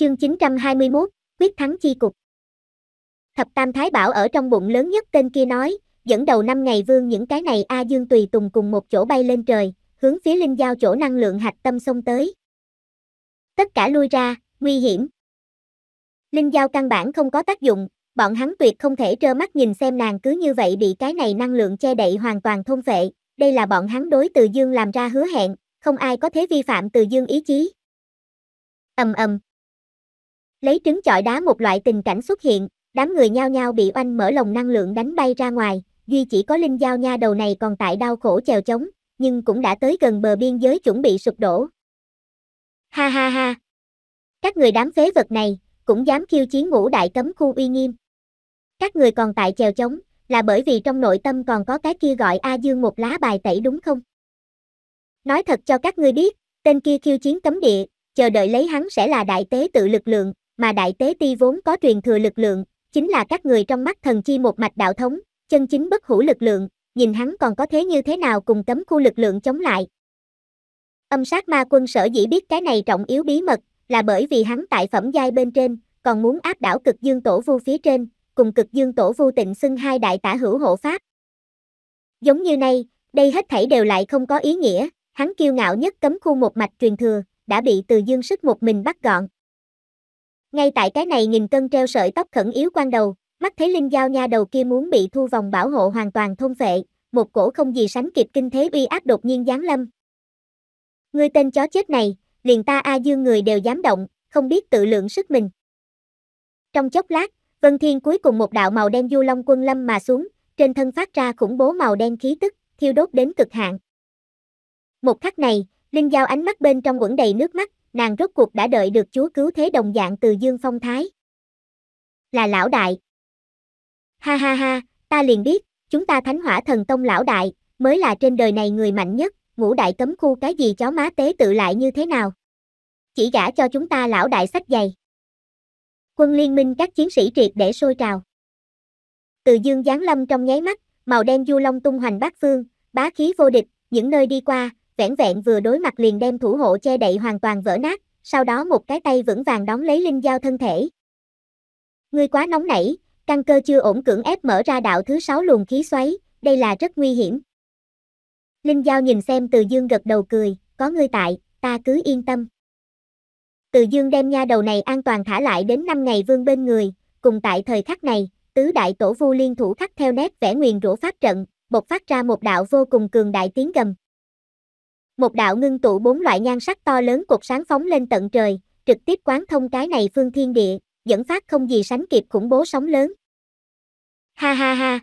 Chương 921, quyết thắng chi cục. Thập Tam Thái Bảo ở trong bụng lớn nhất tên kia nói, dẫn đầu năm ngày vương những cái này A Dương tùy tùng cùng một chỗ bay lên trời, hướng phía linh giao chỗ năng lượng hạch tâm xông tới. Tất cả lui ra, nguy hiểm. Linh giao căn bản không có tác dụng, bọn hắn tuyệt không thể trơ mắt nhìn xem nàng cứ như vậy bị cái này năng lượng che đậy hoàn toàn thôn vệ đây là bọn hắn đối Từ Dương làm ra hứa hẹn, không ai có thể vi phạm Từ Dương ý chí. Ầm ầm, Lấy trứng chọi đá một loại tình cảnh xuất hiện, đám người nhao nhao bị oanh mở lồng năng lượng đánh bay ra ngoài, duy chỉ có Linh Giao Nha đầu này còn tại đau khổ chèo chống, nhưng cũng đã tới gần bờ biên giới chuẩn bị sụp đổ. Ha ha ha! Các người đám phế vật này, cũng dám khiêu chiến ngũ đại cấm khu uy nghiêm. Các người còn tại chèo chống, là bởi vì trong nội tâm còn có cái kia gọi A Dương một lá bài tẩy đúng không? Nói thật cho các ngươi biết, tên kia khiêu chiến cấm địa, chờ đợi lấy hắn sẽ là đại tế tự lực lượng, mà đại tế ti vốn có truyền thừa lực lượng, chính là các người trong mắt thần chi một mạch đạo thống, chân chính bất hủ lực lượng, nhìn hắn còn có thế như thế nào cùng cấm khu lực lượng chống lại. Âm sát ma quân sở dĩ biết cái này trọng yếu bí mật, là bởi vì hắn tại phẩm giai bên trên, còn muốn áp đảo cực dương tổ vu phía trên, cùng cực dương tổ vu tịnh xưng hai đại tả hữu hộ pháp. Giống như nay, đây hết thảy đều lại không có ý nghĩa, hắn kiêu ngạo nhất cấm khu một mạch truyền thừa, đã bị từ dương sức một mình bắt gọn. Ngay tại cái này nghìn cân treo sợi tóc khẩn yếu quan đầu, mắt thấy Linh Giao nha đầu kia muốn bị thu vòng bảo hộ hoàn toàn thôn phệ, một cổ không gì sánh kịp kinh thế uy áp đột nhiên giáng lâm. Ngươi tên chó chết này, liền ta A Dương người đều dám động, không biết tự lượng sức mình. Trong chốc lát, Vân Thiên cuối cùng một đạo màu đen du long quân lâm mà xuống, trên thân phát ra khủng bố màu đen khí tức, thiêu đốt đến cực hạn. Một khắc này, Linh Giao ánh mắt bên trong quẩn đầy nước mắt, nàng rốt cuộc đã đợi được chúa cứu thế đồng dạng từ Dương Phong Thái. Là lão đại. Ha ha ha, ta liền biết, chúng ta thánh hỏa thần tông lão đại, mới là trên đời này người mạnh nhất, ngũ đại cấm khu cái gì chó má tế tự lại như thế nào. Chỉ gả cho chúng ta lão đại sách dày. Quân liên minh các chiến sĩ triệt để sôi trào. Từ dương giáng lâm trong nháy mắt, màu đen du long tung hoành bát phương, bá khí vô địch, những nơi đi qua, vẻn vẹn vừa đối mặt liền đem thủ hộ che đậy hoàn toàn vỡ nát, sau đó một cái tay vững vàng đóng lấy linh giao thân thể. Ngươi quá nóng nảy, căn cơ chưa ổn cưỡng ép mở ra đạo thứ sáu luồng khí xoáy, đây là rất nguy hiểm. Linh Giao nhìn xem Từ Dương gật đầu cười, có ngươi tại, ta cứ yên tâm. Từ Dương đem nha đầu này an toàn thả lại đến năm ngày vương bên người, cùng tại thời khắc này, tứ đại tổ vu liên thủ khắc theo nét vẽ nguyền rũ phát trận, bộc phát ra một đạo vô cùng cường đại tiếng gầm một đạo ngưng tụ bốn loại nhan sắc to lớn cột sáng phóng lên tận trời, trực tiếp quán thông cái này phương thiên địa, dẫn phát không gì sánh kịp khủng bố sóng lớn. Ha ha ha!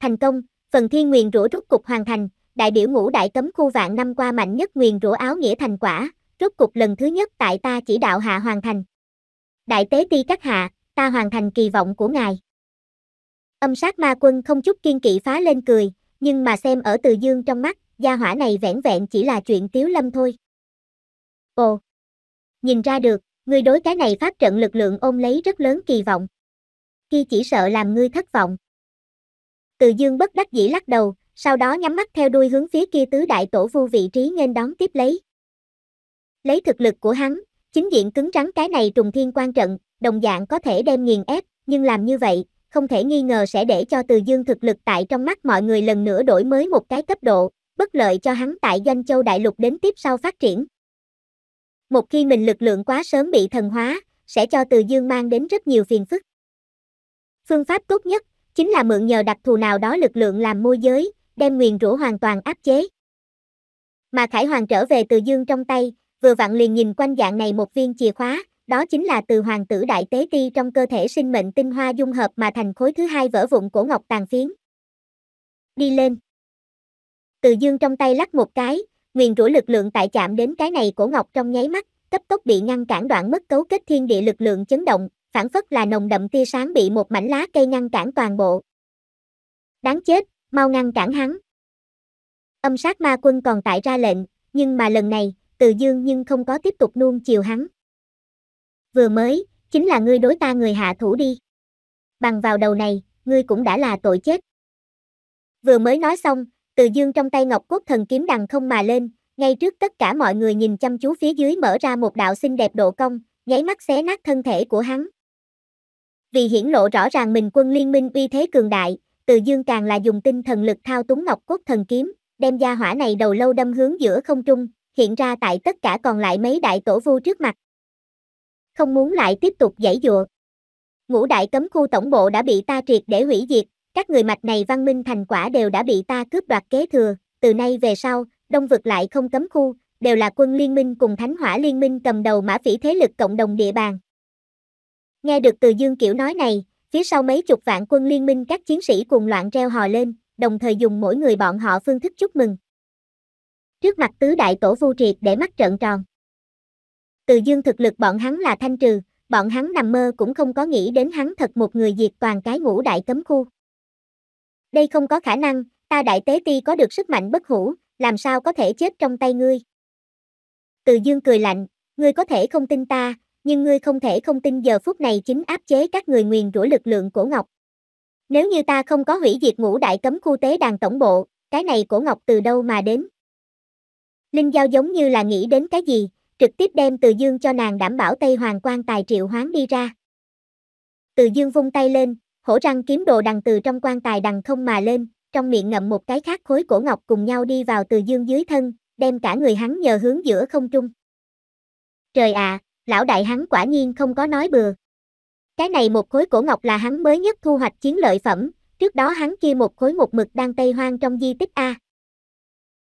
Thành công, phần thiên nguyền rủa rút cục hoàn thành, đại biểu ngũ đại cấm khu vạn năm qua mạnh nhất nguyền rủa áo nghĩa thành quả, rút cục lần thứ nhất tại ta chỉ đạo hạ hoàn thành. Đại tế ti các hạ, ta hoàn thành kỳ vọng của ngài. Âm sát ma quân không chút kiên kỵ phá lên cười, nhưng mà xem ở từ dương trong mắt, gia hỏa này vẻn vẹn chỉ là chuyện tiếu lâm thôi. Ồ! Nhìn ra được, ngươi đối cái này phát trận lực lượng ôm lấy rất lớn kỳ vọng. Khi chỉ sợ làm ngươi thất vọng. Từ dương bất đắc dĩ lắc đầu, sau đó nhắm mắt theo đuôi hướng phía kia tứ đại tổ vu vị trí nên đón tiếp lấy. Lấy thực lực của hắn, chính diện cứng rắn cái này trùng thiên quan trận, đồng dạng có thể đem nghiền ép, nhưng làm như vậy, không thể nghi ngờ sẽ để cho từ dương thực lực tại trong mắt mọi người lần nữa đổi mới một cái cấp độ, bất lợi cho hắn tại doanh châu đại lục đến tiếp sau phát triển. Một khi mình lực lượng quá sớm bị thần hóa, sẽ cho từ dương mang đến rất nhiều phiền phức. Phương pháp tốt nhất, chính là mượn nhờ đặc thù nào đó lực lượng làm môi giới, đem nguyền rũ hoàn toàn áp chế. Mà Khải Hoàng trở về từ dương trong tay, vừa vặn liền nhìn quanh dạng này một viên chìa khóa, đó chính là từ hoàng tử đại tế ti trong cơ thể sinh mệnh tinh hoa dung hợp mà thành khối thứ hai vỡ vụn cổ ngọc tàn phiến. Đi lên. Từ dương trong tay lắc một cái, nguyền rủa lực lượng tại chạm đến cái này cổ ngọc trong nháy mắt, cấp tốc bị ngăn cản đoạn mất cấu kết thiên địa lực lượng chấn động, phản phất là nồng đậm tia sáng bị một mảnh lá cây ngăn cản toàn bộ. Đáng chết, mau ngăn cản hắn. Âm sát ma quân còn tại ra lệnh, nhưng mà lần này, từ dương nhưng không có tiếp tục nuông chiều hắn. Vừa mới, chính là ngươi đối ta người hạ thủ đi. Bằng vào đầu này, ngươi cũng đã là tội chết. Vừa mới nói xong, từ dương trong tay ngọc cốt thần kiếm đằng không mà lên, ngay trước tất cả mọi người nhìn chăm chú phía dưới mở ra một đạo xinh đẹp độ cong, nháy mắt xé nát thân thể của hắn. Vì hiển lộ rõ ràng mình quân liên minh uy thế cường đại, từ dương càng là dùng tinh thần lực thao túng ngọc cốt thần kiếm, đem gia hỏa này đầu lâu đâm hướng giữa không trung, hiện ra tại tất cả còn lại mấy đại tổ vu trước mặt. Không muốn lại tiếp tục giải dụa. Ngũ đại cấm khu tổng bộ đã bị ta triệt để hủy diệt, các người mạch này văn minh thành quả đều đã bị ta cướp đoạt kế thừa, từ nay về sau, đông vực lại không cấm khu, đều là quân liên minh cùng thánh hỏa liên minh cầm đầu mã phỉ thế lực cộng đồng địa bàn. Nghe được từ Dương Kiểu nói này, phía sau mấy chục vạn quân liên minh các chiến sĩ cùng loạn treo hò lên, đồng thời dùng mỗi người bọn họ phương thức chúc mừng. Trước mặt tứ đại tổ vu triệt để mắt trợn tròn. Từ Dương thực lực bọn hắn là thanh trừ, bọn hắn nằm mơ cũng không có nghĩ đến hắn thật một người diệt toàn cái ngũ đại cấm khu. Đây không có khả năng, ta đại tế ti có được sức mạnh bất hủ, làm sao có thể chết trong tay ngươi. Từ dương cười lạnh, ngươi có thể không tin ta, nhưng ngươi không thể không tin giờ phút này chính áp chế các người nguyền rủa lực lượng cổ ngọc. Nếu như ta không có hủy diệt ngũ đại cấm khu tế đàn tổng bộ, cái này cổ ngọc từ đâu mà đến? Linh Giao giống như là nghĩ đến cái gì, trực tiếp đem Từ Dương cho nàng đảm bảo Tây Hoàng quan tài triệu hoán đi ra. Từ Dương vung tay lên, Hổ răng kiếm đồ đằng từ trong quan tài đằng không mà lên, trong miệng ngậm một cái khác khối cổ ngọc cùng nhau đi vào từ dương dưới thân, đem cả người hắn nhờ hướng giữa không trung. Trời ạ, à, lão đại hắn quả nhiên không có nói bừa. Cái này một khối cổ ngọc là hắn mới nhất thu hoạch chiến lợi phẩm, trước đó hắn kia một khối một mực đang tây hoang trong di tích A.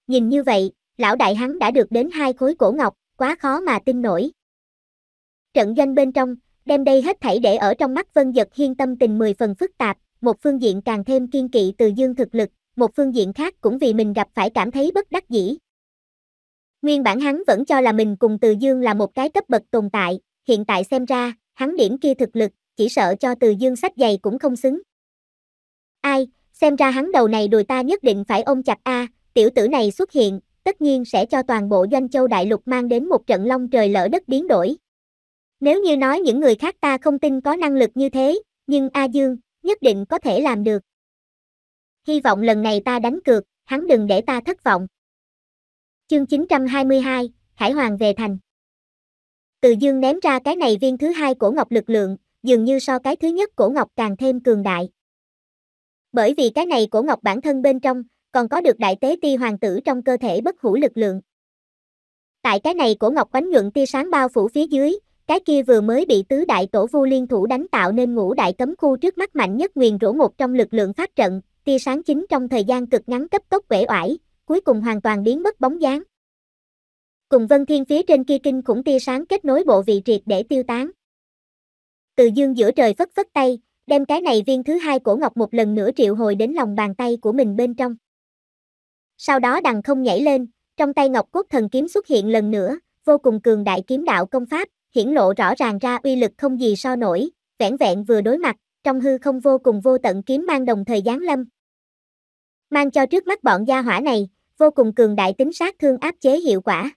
Nhìn như vậy, lão đại hắn đã được đến hai khối cổ ngọc, quá khó mà tin nổi. Trận doanh bên trong, Đem đây hết thảy để ở trong mắt Vân Giật Hiên tâm tình mười phần phức tạp, một phương diện càng thêm kiên kỵ từ dương thực lực, một phương diện khác cũng vì mình gặp phải cảm thấy bất đắc dĩ. Nguyên bản hắn vẫn cho là mình cùng từ dương là một cái cấp bậc tồn tại, hiện tại xem ra, hắn điểm kia thực lực, chỉ sợ cho từ dương sách giày cũng không xứng. Ai, xem ra hắn đầu này đùi ta nhất định phải ôm chặt a tiểu tử này xuất hiện, tất nhiên sẽ cho toàn bộ doanh châu đại lục mang đến một trận long trời lỡ đất biến đổi. Nếu như nói những người khác ta không tin có năng lực như thế, nhưng A Dương, nhất định có thể làm được. Hy vọng lần này ta đánh cược, hắn đừng để ta thất vọng. Chương 922, Khải Hoàng về thành. Từ Dương ném ra cái này viên thứ hai cổ ngọc lực lượng, dường như so cái thứ nhất cổ ngọc càng thêm cường đại. Bởi vì cái này cổ ngọc bản thân bên trong, còn có được đại tế ti hoàng tử trong cơ thể bất hủ lực lượng. Tại cái này cổ ngọc quánh nhuận tia sáng bao phủ phía dưới, cái kia vừa mới bị tứ đại tổ vu liên thủ đánh tạo nên ngũ đại cấm khu trước mắt mạnh nhất nguyền rũ một trong lực lượng pháp trận, tia sáng chính trong thời gian cực ngắn cấp tốc quể oải, cuối cùng hoàn toàn biến mất bóng dáng. Cùng vân thiên phía trên kia kinh khủng tia sáng kết nối bộ vị triệt để tiêu tán. Từ dương giữa trời phất phất tay, đem cái này viên thứ hai cổ ngọc một lần nữa triệu hồi đến lòng bàn tay của mình bên trong. Sau đó đằng không nhảy lên, trong tay ngọc cốt thần kiếm xuất hiện lần nữa, vô cùng cường đại kiếm đạo công pháp, hiển lộ rõ ràng ra uy lực không gì so nổi, vẻn vẹn vừa đối mặt, trong hư không vô cùng vô tận kiếm mang đồng thời giáng lâm. Mang cho trước mắt bọn gia hỏa này, vô cùng cường đại tính sát thương áp chế hiệu quả.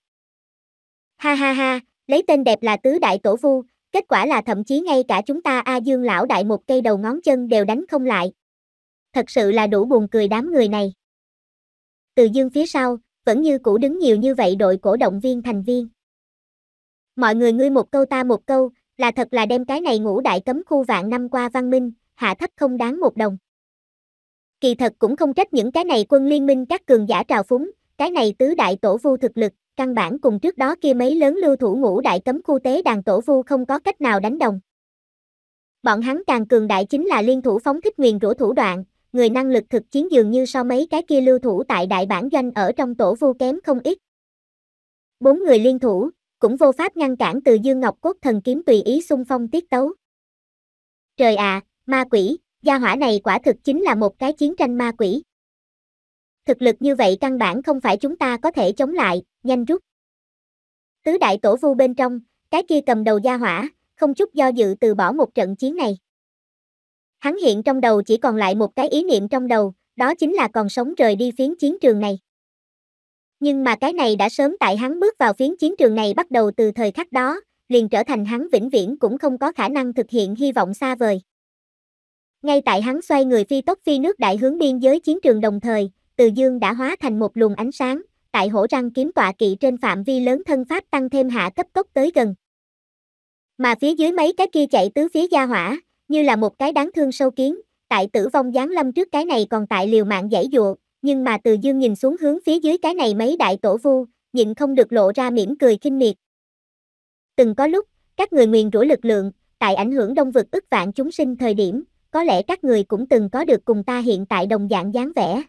Ha ha ha, lấy tên đẹp là tứ đại tổ vu, kết quả là thậm chí ngay cả chúng ta A Dương lão đại một cây đầu ngón chân đều đánh không lại. Thật sự là đủ buồn cười đám người này. Từ Dương phía sau, vẫn như cũ đứng nhiều như vậy đội cổ động viên thành viên. Mọi người ngươi một câu ta một câu, là thật là đem cái này ngũ đại cấm khu vạn năm qua văn minh, hạ thấp không đáng một đồng. Kỳ thật cũng không trách những cái này quân liên minh các cường giả trào phúng, cái này tứ đại tổ vu thực lực, căn bản cùng trước đó kia mấy lớn lưu thủ ngũ đại cấm khu tế đàn tổ vu không có cách nào đánh đồng. Bọn hắn càng cường đại chính là liên thủ phóng thích nguyền rủa thủ đoạn, người năng lực thực chiến dường như so mấy cái kia lưu thủ tại đại bản doanh ở trong tổ vu kém không ít. Bốn người liên thủ, cũng vô pháp ngăn cản từ dương ngọc cốt thần kiếm tùy ý xung phong tiết tấu. Trời ạ, à, ma quỷ, gia hỏa này quả thực chính là một cái chiến tranh ma quỷ. Thực lực như vậy căn bản không phải chúng ta có thể chống lại, nhanh rút. Tứ đại tổ vu bên trong, cái kia cầm đầu gia hỏa, không chút do dự từ bỏ một trận chiến này. Hắn hiện trong đầu chỉ còn lại một cái ý niệm trong đầu, đó chính là còn sống rời đi phiến chiến trường này nhưng mà cái này đã sớm tại hắn bước vào phiến chiến trường này bắt đầu từ thời khắc đó, liền trở thành hắn vĩnh viễn cũng không có khả năng thực hiện hy vọng xa vời. Ngay tại hắn xoay người phi tốc phi nước đại hướng biên giới chiến trường đồng thời, Từ Dương đã hóa thành một luồng ánh sáng, tại hổ răng kiếm tọa kỵ trên phạm vi lớn thân pháp tăng thêm hạ cấp tốc tới gần. Mà phía dưới mấy cái kia chạy tứ phía gia hỏa, như là một cái đáng thương sâu kiến, tại tử vong giáng lâm trước cái này còn tại liều mạng giải dụa, nhưng mà từ dương nhìn xuống hướng phía dưới cái này mấy đại tổ vu, nhịn không được lộ ra mỉm cười kinh miệt. Từng có lúc, các người nguyền rủa lực lượng, tại ảnh hưởng đông vực ức vạn chúng sinh thời điểm, có lẽ các người cũng từng có được cùng ta hiện tại đồng dạng dáng vẻ.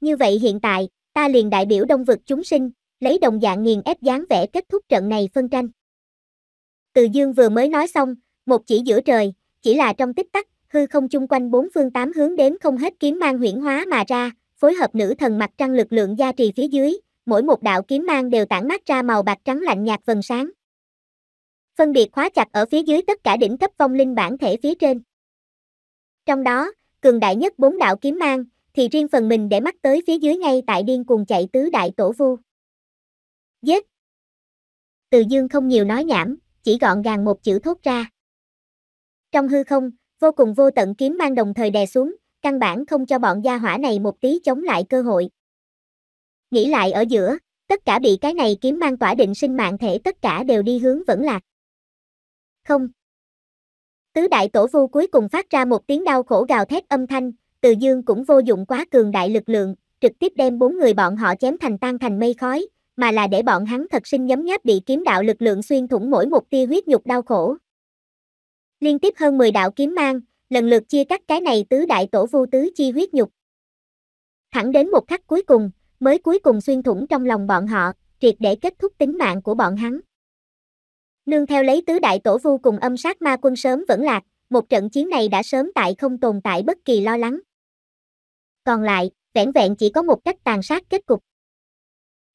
Như vậy hiện tại, ta liền đại biểu đông vực chúng sinh, lấy đồng dạng nghiền ép dáng vẻ kết thúc trận này phân tranh. Từ dương vừa mới nói xong, một chỉ giữa trời, chỉ là trong tích tắc, hư không chung quanh bốn phương tám hướng đến không hết kiếm mang huyển hóa mà ra, phối hợp nữ thần mặt trăng lực lượng gia trì phía dưới, mỗi một đạo kiếm mang đều tản mát ra màu bạc trắng lạnh nhạt vầng sáng. Phân biệt khóa chặt ở phía dưới tất cả đỉnh cấp phong linh bản thể phía trên. Trong đó, cường đại nhất bốn đạo kiếm mang, thì riêng phần mình để mắt tới phía dưới ngay tại điên cùng chạy tứ đại tổ vu. Giết! Từ dương không nhiều nói nhảm, chỉ gọn gàng một chữ thốt ra. Trong hư không, vô cùng vô tận kiếm mang đồng thời đè xuống, căn bản không cho bọn gia hỏa này một tí chống lại cơ hội. Nghĩ lại ở giữa, tất cả bị cái này kiếm mang tỏa định sinh mạng thể tất cả đều đi hướng vẫn lạc. Không. Tứ đại tổ vu cuối cùng phát ra một tiếng đau khổ gào thét âm thanh, từ dương cũng vô dụng quá cường đại lực lượng, trực tiếp đem bốn người bọn họ chém thành tan thành mây khói, mà là để bọn hắn thật sinh nhấm nháp bị kiếm đạo lực lượng xuyên thủng mỗi một tia huyết nhục đau khổ, Liên tiếp hơn 10 đạo kiếm mang, lần lượt chia cắt cái này tứ đại tổ vu tứ chi huyết nhục. Thẳng đến một khắc cuối cùng, mới cuối cùng xuyên thủng trong lòng bọn họ, triệt để kết thúc tính mạng của bọn hắn. Nương theo lấy tứ đại tổ vu cùng âm sát ma quân sớm vẫn lạc, một trận chiến này đã sớm tại không tồn tại bất kỳ lo lắng. Còn lại, vẻn vẹn chỉ có một cách tàn sát kết cục.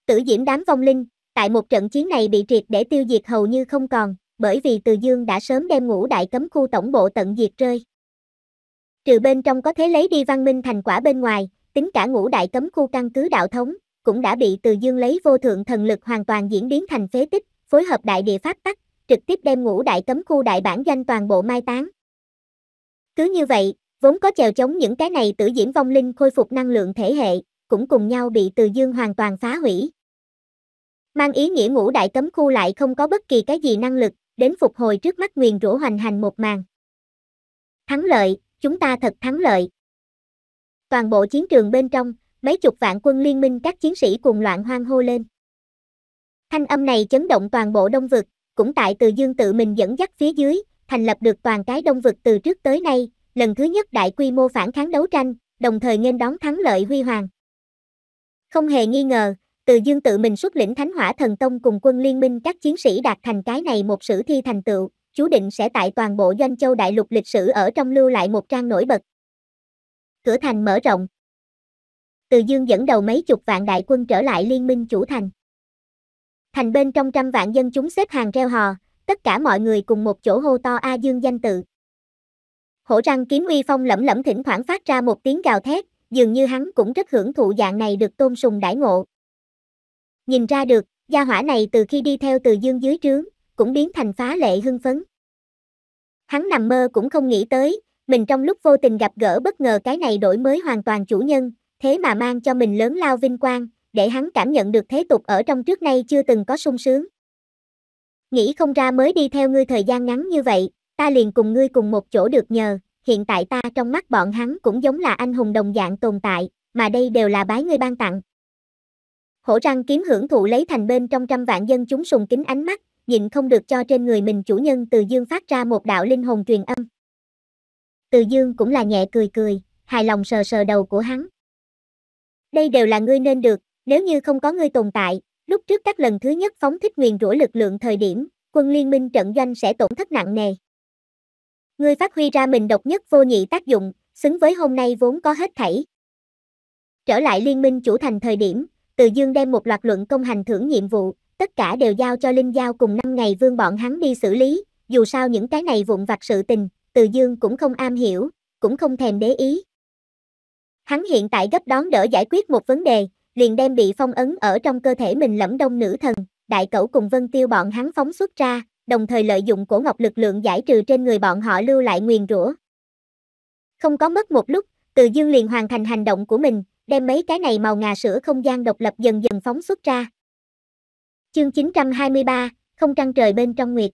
Tử diễm đám vong linh, tại một trận chiến này bị triệt để tiêu diệt hầu như không còn, bởi vì Từ Dương đã sớm đem ngũ đại cấm khu tổng bộ tận diệt rơi. Trừ bên trong có thế lấy đi văn minh thành quả bên ngoài, tính cả ngũ đại cấm khu căn cứ đạo thống, cũng đã bị Từ Dương lấy vô thượng thần lực hoàn toàn diễn biến thành phế tích, phối hợp đại địa pháp tắc, trực tiếp đem ngũ đại cấm khu đại bản danh toàn bộ mai táng. Cứ như vậy, vốn có chèo chống những cái này tử diễm vong linh khôi phục năng lượng thể hệ, cũng cùng nhau bị Từ Dương hoàn toàn phá hủy. Mang ý nghĩa ngũ đại cấm khu lại không có bất kỳ cái gì năng lực, đến phục hồi trước mắt nguyền rủa hoành hành một màn. Thắng lợi, chúng ta thật thắng lợi. Toàn bộ chiến trường bên trong, mấy chục vạn quân liên minh các chiến sĩ cùng loạn hoang hô lên. Thanh âm này chấn động toàn bộ đông vực, cũng tại từ dương tự mình dẫn dắt phía dưới, thành lập được toàn cái đông vực từ trước tới nay, lần thứ nhất đại quy mô phản kháng đấu tranh, đồng thời nên đón thắng lợi huy hoàng. Không hề nghi ngờ, từ Dương tự mình xuất lĩnh Thánh Hỏa Thần Tông cùng quân liên minh các chiến sĩ đạt thành cái này một sử thi thành tựu, chú định sẽ tại toàn bộ doanh châu đại lục lịch sử ở trong lưu lại một trang nổi bật. Cửa thành mở rộng. Từ Dương dẫn đầu mấy chục vạn đại quân trở lại liên minh chủ thành. Thành bên trong trăm vạn dân chúng xếp hàng reo hò, tất cả mọi người cùng một chỗ hô to A Dương danh tự. Hổ răng kiếm uy phong lẫm lẫm thỉnh thoảng phát ra một tiếng gào thét, dường như hắn cũng rất hưởng thụ dạng này được tôn sùng đãi ngộ. Nhìn ra được, gia hỏa này từ khi đi theo từ dương dưới trướng, cũng biến thành phá lệ hưng phấn. Hắn nằm mơ cũng không nghĩ tới, mình trong lúc vô tình gặp gỡ bất ngờ cái này đổi mới hoàn toàn chủ nhân, thế mà mang cho mình lớn lao vinh quang, để hắn cảm nhận được thế tục ở trong trước nay chưa từng có sung sướng. Nghĩ không ra mới đi theo ngươi thời gian ngắn như vậy, ta liền cùng ngươi cùng một chỗ được nhờ, hiện tại ta trong mắt bọn hắn cũng giống là anh hùng đồng dạng tồn tại, mà đây đều là bái ngươi ban tặng hổ răng kiếm hưởng thụ lấy thành bên trong trăm vạn dân chúng sùng kính ánh mắt, nhịn không được cho trên người mình chủ nhân từ dương phát ra một đạo linh hồn truyền âm. Từ dương cũng là nhẹ cười cười, hài lòng sờ sờ đầu của hắn. Đây đều là ngươi nên được, nếu như không có ngươi tồn tại, lúc trước các lần thứ nhất phóng thích nguyền rủa lực lượng thời điểm, quân liên minh trận doanh sẽ tổn thất nặng nề. Ngươi phát huy ra mình độc nhất vô nhị tác dụng, xứng với hôm nay vốn có hết thảy. Trở lại liên minh chủ thành thời điểm, từ Dương đem một loạt luận công hành thưởng nhiệm vụ, tất cả đều giao cho Linh Giao cùng năm ngày vương bọn hắn đi xử lý, dù sao những cái này vụn vặt sự tình, Từ Dương cũng không am hiểu, cũng không thèm để ý. Hắn hiện tại gấp đón đỡ giải quyết một vấn đề, liền đem bị phong ấn ở trong cơ thể mình lẫm đông nữ thần, đại cẩu cùng Vân Tiêu bọn hắn phóng xuất ra, đồng thời lợi dụng cổ ngọc lực lượng giải trừ trên người bọn họ lưu lại nguyền rủa. Không có mất một lúc, Từ Dương liền hoàn thành hành động của mình, đem mấy cái này màu ngà sữa không gian độc lập dần dần phóng xuất ra. Chương 923, không trăng trời bên trong nguyệt.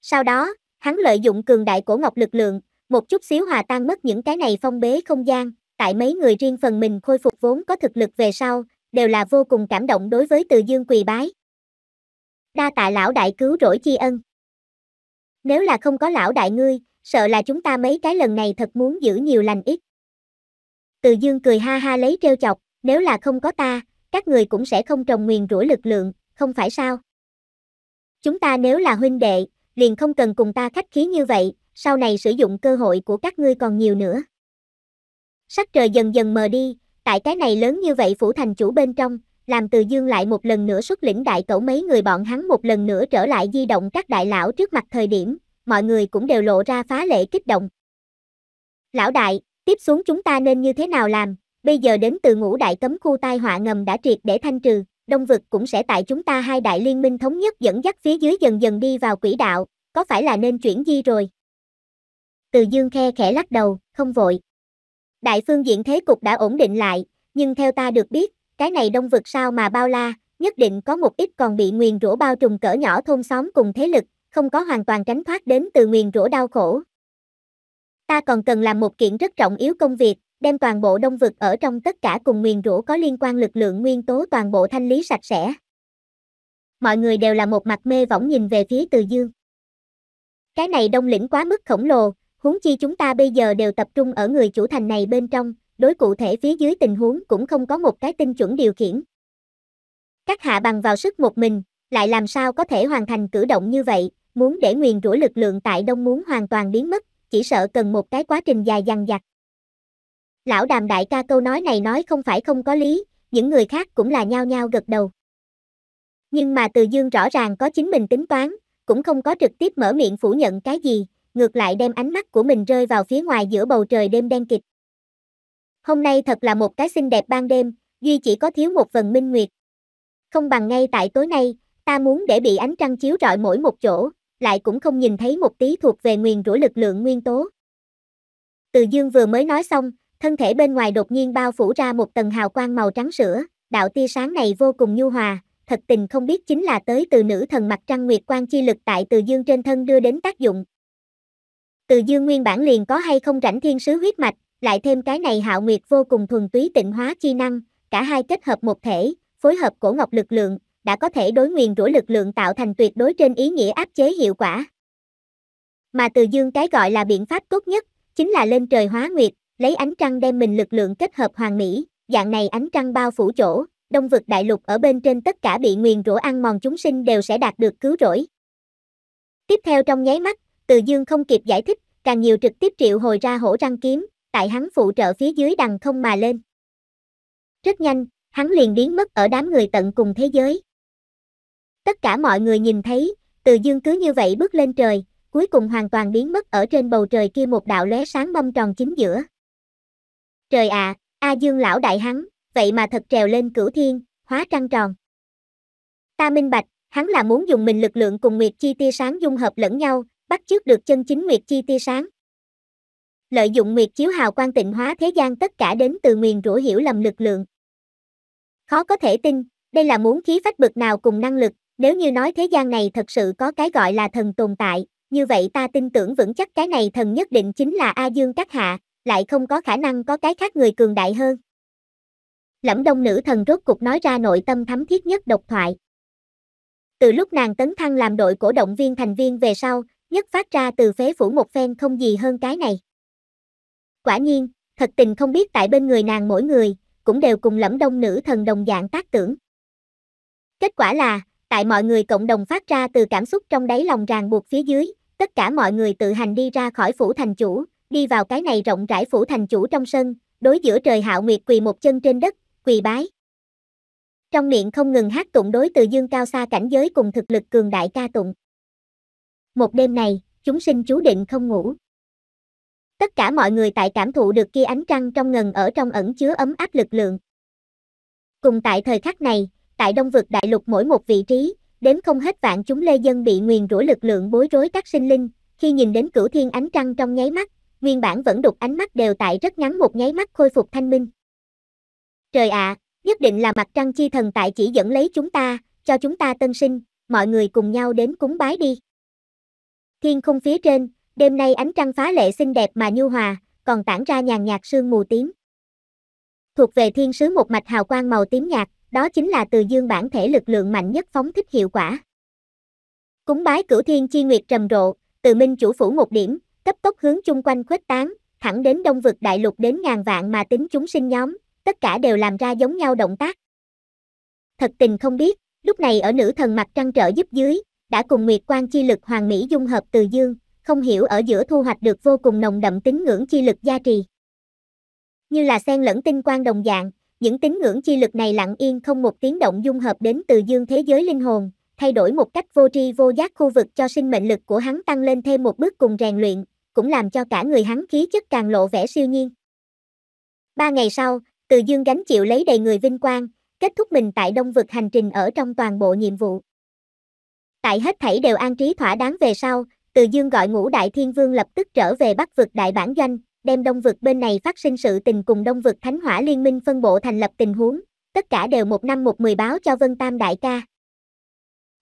Sau đó, hắn lợi dụng cường đại cổ ngọc lực lượng, một chút xíu hòa tan mất những cái này phong bế không gian, tại mấy người riêng phần mình khôi phục vốn có thực lực về sau, đều là vô cùng cảm động đối với Từ Dương quỳ bái. Đa tạ lão đại cứu rỗi chi ân. Nếu là không có lão đại ngươi, sợ là chúng ta mấy cái lần này thật muốn giữ nhiều lành ít. Từ dương cười ha ha lấy treo chọc, nếu là không có ta, các người cũng sẽ không trồng nguyền rủa lực lượng, không phải sao? Chúng ta nếu là huynh đệ, liền không cần cùng ta khách khí như vậy, sau này sử dụng cơ hội của các ngươi còn nhiều nữa. Sắc trời dần dần mờ đi, tại cái này lớn như vậy phủ thành chủ bên trong, làm từ dương lại một lần nữa xuất lĩnh đại cẩu mấy người bọn hắn một lần nữa trở lại di động các đại lão trước mặt thời điểm, mọi người cũng đều lộ ra phá lệ kích động. Lão đại, Tiếp xuống chúng ta nên như thế nào làm? Bây giờ đến từ ngũ đại cấm khu tai họa ngầm đã triệt để thanh trừ, Đông vực cũng sẽ tại chúng ta hai đại liên minh thống nhất dẫn dắt phía dưới dần dần đi vào quỹ đạo, có phải là nên chuyển di rồi? Từ dương khe khẽ lắc đầu, không vội. Đại phương diện thế cục đã ổn định lại, nhưng theo ta được biết, cái này đông vực sao mà bao la, nhất định có một ít còn bị nguyền rủa bao trùm cỡ nhỏ thôn xóm cùng thế lực, không có hoàn toàn tránh thoát đến từ nguyền rủa đau khổ, Ta còn cần làm một kiện rất trọng yếu công việc, đem toàn bộ đông vực ở trong tất cả cùng nguyền rũ có liên quan lực lượng nguyên tố toàn bộ thanh lý sạch sẽ. Mọi người đều là một mặt mê võng nhìn về phía từ dương. Cái này đông lĩnh quá mức khổng lồ, huống chi chúng ta bây giờ đều tập trung ở người chủ thành này bên trong, đối cụ thể phía dưới tình huống cũng không có một cái tinh chuẩn điều khiển. Các hạ bằng vào sức một mình, lại làm sao có thể hoàn thành cử động như vậy, muốn để nguyền rũ lực lượng tại đông muốn hoàn toàn biến mất, chỉ sợ cần một cái quá trình dài dằng dặc. Lão đàm đại ca câu nói này nói không phải không có lý, những người khác cũng là nhao nhao gật đầu. Nhưng mà Từ Dương rõ ràng có chính mình tính toán, cũng không có trực tiếp mở miệng phủ nhận cái gì, ngược lại đem ánh mắt của mình rơi vào phía ngoài giữa bầu trời đêm đen kịt. Hôm nay thật là một cái xinh đẹp ban đêm, duy chỉ có thiếu một phần minh nguyệt. Không bằng ngay tại tối nay, ta muốn để bị ánh trăng chiếu rọi mỗi một chỗ, lại cũng không nhìn thấy một tí thuộc về nguyền rủa lực lượng nguyên tố. Từ dương vừa mới nói xong, thân thể bên ngoài đột nhiên bao phủ ra một tầng hào quang màu trắng sữa, đạo tia sáng này vô cùng nhu hòa, thật tình không biết chính là tới từ nữ thần mặt trăng nguyệt quan chi lực tại từ dương trên thân đưa đến tác dụng. Từ dương nguyên bản liền có hay không rảnh thiên sứ huyết mạch, lại thêm cái này hạo nguyệt vô cùng thuần túy tịnh hóa chi năng, cả hai kết hợp một thể, phối hợp cổ ngọc lực lượng, đã có thể đối nguyền rủa lực lượng tạo thành tuyệt đối trên ý nghĩa áp chế hiệu quả. Mà từ dương cái gọi là biện pháp tốt nhất, chính là lên trời hóa nguyệt, lấy ánh trăng đem mình lực lượng kết hợp hoàn mỹ, dạng này ánh trăng bao phủ chỗ, đông vực đại lục ở bên trên tất cả bị nguyền rủa ăn mòn chúng sinh đều sẽ đạt được cứu rỗi. Tiếp theo trong nháy mắt, từ dương không kịp giải thích, càng nhiều trực tiếp triệu hồi ra hổ răng kiếm, tại hắn phụ trợ phía dưới đằng không mà lên. Rất nhanh, hắn liền biến mất ở đám người tận cùng thế giới. Tất cả mọi người nhìn thấy, từ dương cứ như vậy bước lên trời, cuối cùng hoàn toàn biến mất ở trên bầu trời kia một đạo lóe sáng mâm tròn chính giữa. Trời ạ, à, A Dương lão đại hắn, vậy mà thật trèo lên cửu thiên, hóa trăng tròn. Ta minh bạch, hắn là muốn dùng mình lực lượng cùng Nguyệt Chi tia sáng dung hợp lẫn nhau, bắt chước được chân chính Nguyệt Chi tia sáng. Lợi dụng Nguyệt chiếu hào quang tịnh hóa thế gian tất cả đến từ nguyền rủa hiểu lầm lực lượng. Khó có thể tin, đây là muốn khí phách bực nào cùng năng lực, nếu như nói thế gian này thật sự có cái gọi là thần tồn tại, như vậy ta tin tưởng vững chắc cái này thần nhất định chính là A Dương các hạ, lại không có khả năng có cái khác người cường đại hơn. Lẫm đông nữ thần rốt cục nói ra nội tâm thấm thiết nhất độc thoại. Từ lúc nàng tấn thăng làm đội cổ động viên thành viên về sau, nhất phát ra từ phế phủ một phen không gì hơn cái này. Quả nhiên, thật tình không biết tại bên người nàng mỗi người, cũng đều cùng lẫm đông nữ thần đồng dạng tác tưởng. Kết quả là, tại mọi người cộng đồng phát ra từ cảm xúc trong đáy lòng ràng buộc phía dưới, tất cả mọi người tự hành đi ra khỏi phủ thành chủ, đi vào cái này rộng rãi phủ thành chủ trong sân, đối giữa trời hạo nguyệt quỳ một chân trên đất, quỳ bái. Trong miệng không ngừng hát tụng đối từ dương cao xa cảnh giới cùng thực lực cường đại ca tụng. Một đêm này, chúng sinh chú định không ngủ. Tất cả mọi người tại cảm thụ được kia ánh trăng trong ngần ở trong ẩn chứa ấm áp lực lượng. Cùng tại thời khắc này, tại đông vực đại lục mỗi một vị trí, đến không hết vạn chúng lê dân bị nguyền rủa lực lượng bối rối các sinh linh, khi nhìn đến cửu thiên ánh trăng trong nháy mắt, nguyên bản vẫn đục ánh mắt đều tại rất ngắn một nháy mắt khôi phục thanh minh. Trời ạ, à, nhất định là mặt trăng chi thần tại chỉ dẫn lấy chúng ta, cho chúng ta tân sinh, mọi người cùng nhau đến cúng bái đi. Thiên không phía trên, đêm nay ánh trăng phá lệ xinh đẹp mà nhu hòa, còn tản ra nhàn nhạt sương mù tím. Thuộc về thiên sứ một mạch hào quang màu tím nhạt, đó chính là từ dương bản thể lực lượng mạnh nhất phóng thích hiệu quả. Cúng bái cửu thiên chi nguyệt trầm rộ, từ minh chủ phủ một điểm, cấp tốc hướng chung quanh khuếch tán, thẳng đến đông vực đại lục đến ngàn vạn mà tính chúng sinh nhóm, tất cả đều làm ra giống nhau động tác. Thật tình không biết, lúc này ở nữ thần mặt trăng trợ giúp dưới, đã cùng nguyệt quan chi lực hoàng mỹ dung hợp từ dương, không hiểu ở giữa thu hoạch được vô cùng nồng đậm tính ngưỡng chi lực gia trì. Như là xen lẫn tinh quang đồng dạng, những tín ngưỡng chi lực này lặng yên không một tiếng động dung hợp đến từ dương thế giới linh hồn, thay đổi một cách vô tri vô giác khu vực cho sinh mệnh lực của hắn tăng lên thêm một bước cùng rèn luyện, cũng làm cho cả người hắn khí chất càng lộ vẻ siêu nhiên. Ba ngày sau, Từ Dương gánh chịu lấy đầy người vinh quang, kết thúc mình tại Đông vực hành trình ở trong toàn bộ nhiệm vụ. Tại hết thảy đều an trí thỏa đáng về sau, Từ Dương gọi Ngũ Đại Thiên Vương lập tức trở về Bắc vực Đại Bản Doanh, đem đông vực bên này phát sinh sự tình cùng đông vực thánh hỏa liên minh phân bộ thành lập tình huống, tất cả đều một năm một mười báo cho Vân Tam đại ca.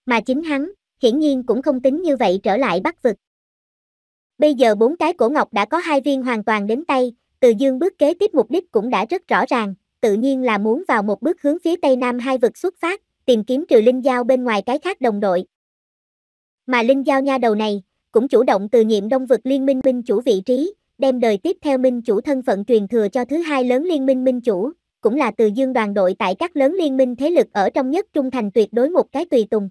Mà chính hắn, hiển nhiên cũng không tính như vậy trở lại bắt vực. Bây giờ bốn cái cổ ngọc đã có hai viên hoàn toàn đến tay, từ dương bước kế tiếp mục đích cũng đã rất rõ ràng, tự nhiên là muốn vào một bước hướng phía tây nam hai vực xuất phát, tìm kiếm trừ linh giao bên ngoài cái khác đồng đội. Mà linh giao nha đầu này, cũng chủ động từ nhiệm đông vực liên minh binh chủ vị trí, đem đời tiếp theo minh chủ thân phận truyền thừa cho thứ hai lớn liên minh minh chủ, cũng là từ dương đoàn đội tại các lớn liên minh thế lực ở trong nhất trung thành tuyệt đối một cái tùy tùng.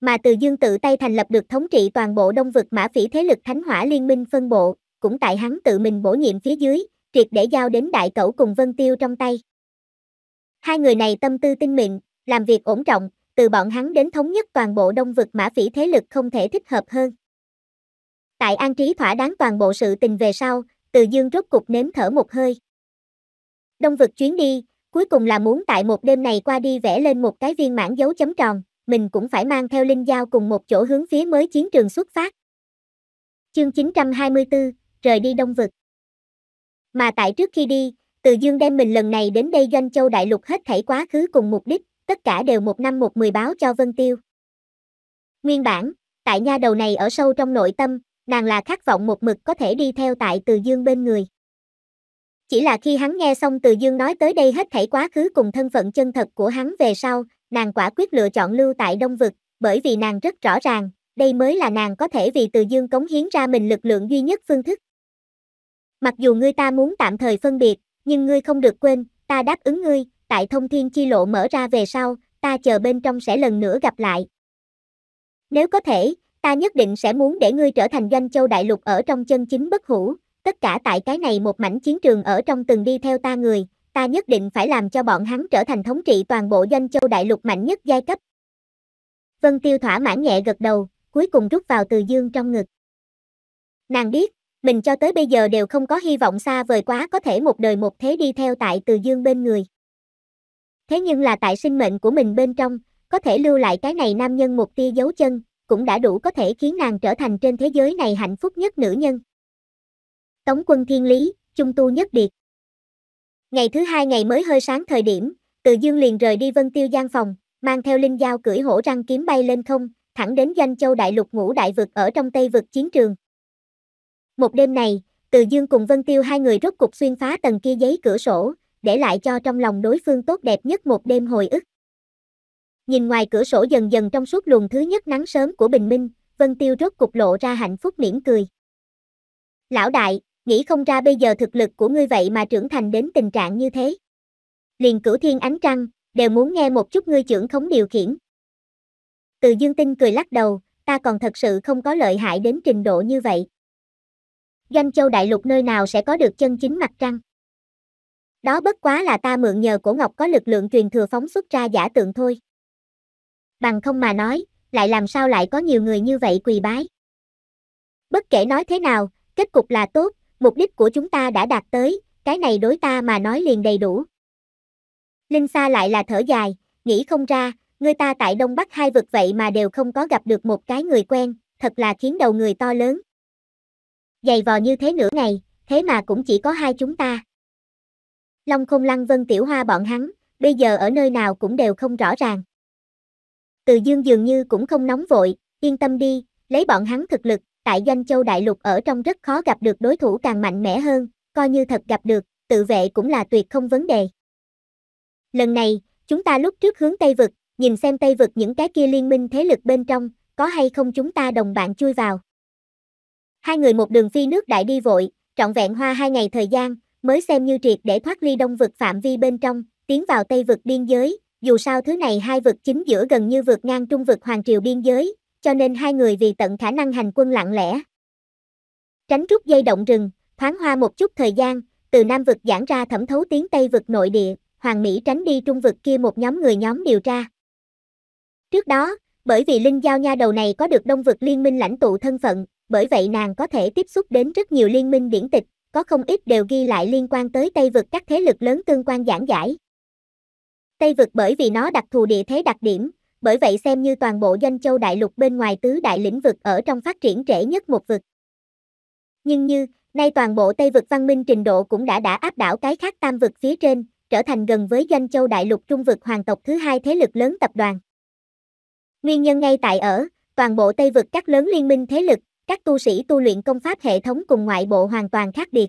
Mà từ dương tự tay thành lập được thống trị toàn bộ đông vực mã phỉ thế lực thánh hỏa liên minh phân bộ, cũng tại hắn tự mình bổ nhiệm phía dưới, triệt để giao đến đại cẩu cùng vân tiêu trong tay. Hai người này tâm tư tinh mịn, làm việc ổn trọng, từ bọn hắn đến thống nhất toàn bộ đông vực mã phỉ thế lực không thể thích hợp hơn. Tại an trí thỏa đáng toàn bộ sự tình về sau, Từ Dương rốt cục nếm thở một hơi. Đông vực chuyến đi, cuối cùng là muốn tại một đêm này qua đi vẽ lên một cái viên mãn dấu chấm tròn, mình cũng phải mang theo linh giao cùng một chỗ hướng phía mới chiến trường xuất phát. Chương 924, rời đi Đông vực. Mà tại trước khi đi, Từ Dương đem mình lần này đến đây doanh châu đại lục hết thảy quá khứ cùng mục đích, tất cả đều một năm một mười báo cho Vân Tiêu. Nguyên bản, tại nha đầu này ở sâu trong nội tâm, nàng là khát vọng một mực có thể đi theo tại Từ Dương bên người. Chỉ là khi hắn nghe xong Từ Dương nói tới đây hết thảy quá khứ cùng thân phận chân thật của hắn về sau, nàng quả quyết lựa chọn lưu tại Đông Vực, bởi vì nàng rất rõ ràng, đây mới là nàng có thể vì Từ Dương cống hiến ra mình lực lượng duy nhất phương thức. Mặc dù ngươi ta muốn tạm thời phân biệt, nhưng ngươi không được quên, ta đáp ứng ngươi, tại thông thiên chi lộ mở ra về sau, ta chờ bên trong sẽ lần nữa gặp lại. Nếu có thể, ta nhất định sẽ muốn để ngươi trở thành doanh châu đại lục ở trong chân chính bất hủ, tất cả tại cái này một mảnh chiến trường ở trong từng đi theo ta người, ta nhất định phải làm cho bọn hắn trở thành thống trị toàn bộ doanh châu đại lục mạnh nhất giai cấp. Vân Tiêu thỏa mãn nhẹ gật đầu, cuối cùng rút vào từ dương trong ngực. Nàng biết, mình cho tới bây giờ đều không có hy vọng xa vời quá có thể một đời một thế đi theo tại từ dương bên người. Thế nhưng là tại sinh mệnh của mình bên trong, có thể lưu lại cái này nam nhân một tia dấu chân, cũng đã đủ có thể khiến nàng trở thành trên thế giới này hạnh phúc nhất nữ nhân. Tống quân thiên lý, chung tu nhất điệt. Ngày thứ hai ngày mới hơi sáng thời điểm, từ dương liền rời đi vân tiêu gian phòng, mang theo linh dao cưỡi hổ răng kiếm bay lên không, thẳng đến danh châu đại lục ngũ đại vực ở trong tây vực chiến trường. Một đêm này, từ dương cùng vân tiêu hai người rốt cục xuyên phá tầng kia giấy cửa sổ, để lại cho trong lòng đối phương tốt đẹp nhất một đêm hồi ức. Nhìn ngoài cửa sổ dần dần trong suốt luồng thứ nhất nắng sớm của bình minh, Vân Tiêu rốt cục lộ ra hạnh phúc mỉm cười. Lão đại, nghĩ không ra bây giờ thực lực của ngươi vậy mà trưởng thành đến tình trạng như thế. Liền cửu thiên ánh trăng, đều muốn nghe một chút ngươi trưởng khống điều khiển. Từ dương tinh cười lắc đầu, ta còn thật sự không có lợi hại đến trình độ như vậy. doanh châu đại lục nơi nào sẽ có được chân chính mặt trăng? Đó bất quá là ta mượn nhờ cổ ngọc có lực lượng truyền thừa phóng xuất ra giả tượng thôi bằng không mà nói, lại làm sao lại có nhiều người như vậy quỳ bái. Bất kể nói thế nào, kết cục là tốt, mục đích của chúng ta đã đạt tới, cái này đối ta mà nói liền đầy đủ. Linh Sa lại là thở dài, nghĩ không ra, người ta tại Đông Bắc hai vực vậy mà đều không có gặp được một cái người quen, thật là khiến đầu người to lớn. Dày vò như thế nửa ngày, thế mà cũng chỉ có hai chúng ta. Long Khôn Lăng Vân Tiểu Hoa bọn hắn, bây giờ ở nơi nào cũng đều không rõ ràng. Từ Dương dường như cũng không nóng vội, yên tâm đi, lấy bọn hắn thực lực, tại doanh châu đại lục ở trong rất khó gặp được đối thủ càng mạnh mẽ hơn, coi như thật gặp được, tự vệ cũng là tuyệt không vấn đề. Lần này, chúng ta lúc trước hướng Tây Vực, nhìn xem Tây Vực những cái kia liên minh thế lực bên trong, có hay không chúng ta đồng bạn chui vào. Hai người một đường phi nước đại đi vội, trọn vẹn hoa hai ngày thời gian, mới xem như triệt để thoát ly đông vực phạm vi bên trong, tiến vào Tây Vực biên giới, dù sao thứ này hai vực chính giữa gần như vượt ngang trung vực hoàng triều biên giới, cho nên hai người vì tận khả năng hành quân lặng lẽ. Tránh rút dây động rừng, thoáng hoa một chút thời gian, từ nam vực giãn ra thẩm thấu tiến tây vực nội địa, hoàng Mỹ tránh đi trung vực kia một nhóm người nhóm điều tra. Trước đó, bởi vì Linh Giao Nha đầu này có được Đông vực liên minh lãnh tụ thân phận, bởi vậy nàng có thể tiếp xúc đến rất nhiều liên minh điển tịch, có không ít đều ghi lại liên quan tới Tây vực các thế lực lớn tương quan giảng giải. Tây vực bởi vì nó đặc thù địa thế đặc điểm, bởi vậy xem như toàn bộ doanh châu đại lục bên ngoài tứ đại lĩnh vực ở trong phát triển trễ nhất một vực. Nhưng như, nay toàn bộ Tây vực văn minh trình độ cũng đã đã áp đảo cái khác tam vực phía trên, trở thành gần với doanh châu đại lục trung vực hoàng tộc thứ hai thế lực lớn tập đoàn. Nguyên nhân ngay tại ở, toàn bộ Tây vực các lớn liên minh thế lực, các tu sĩ tu luyện công pháp hệ thống cùng ngoại bộ hoàn toàn khác biệt.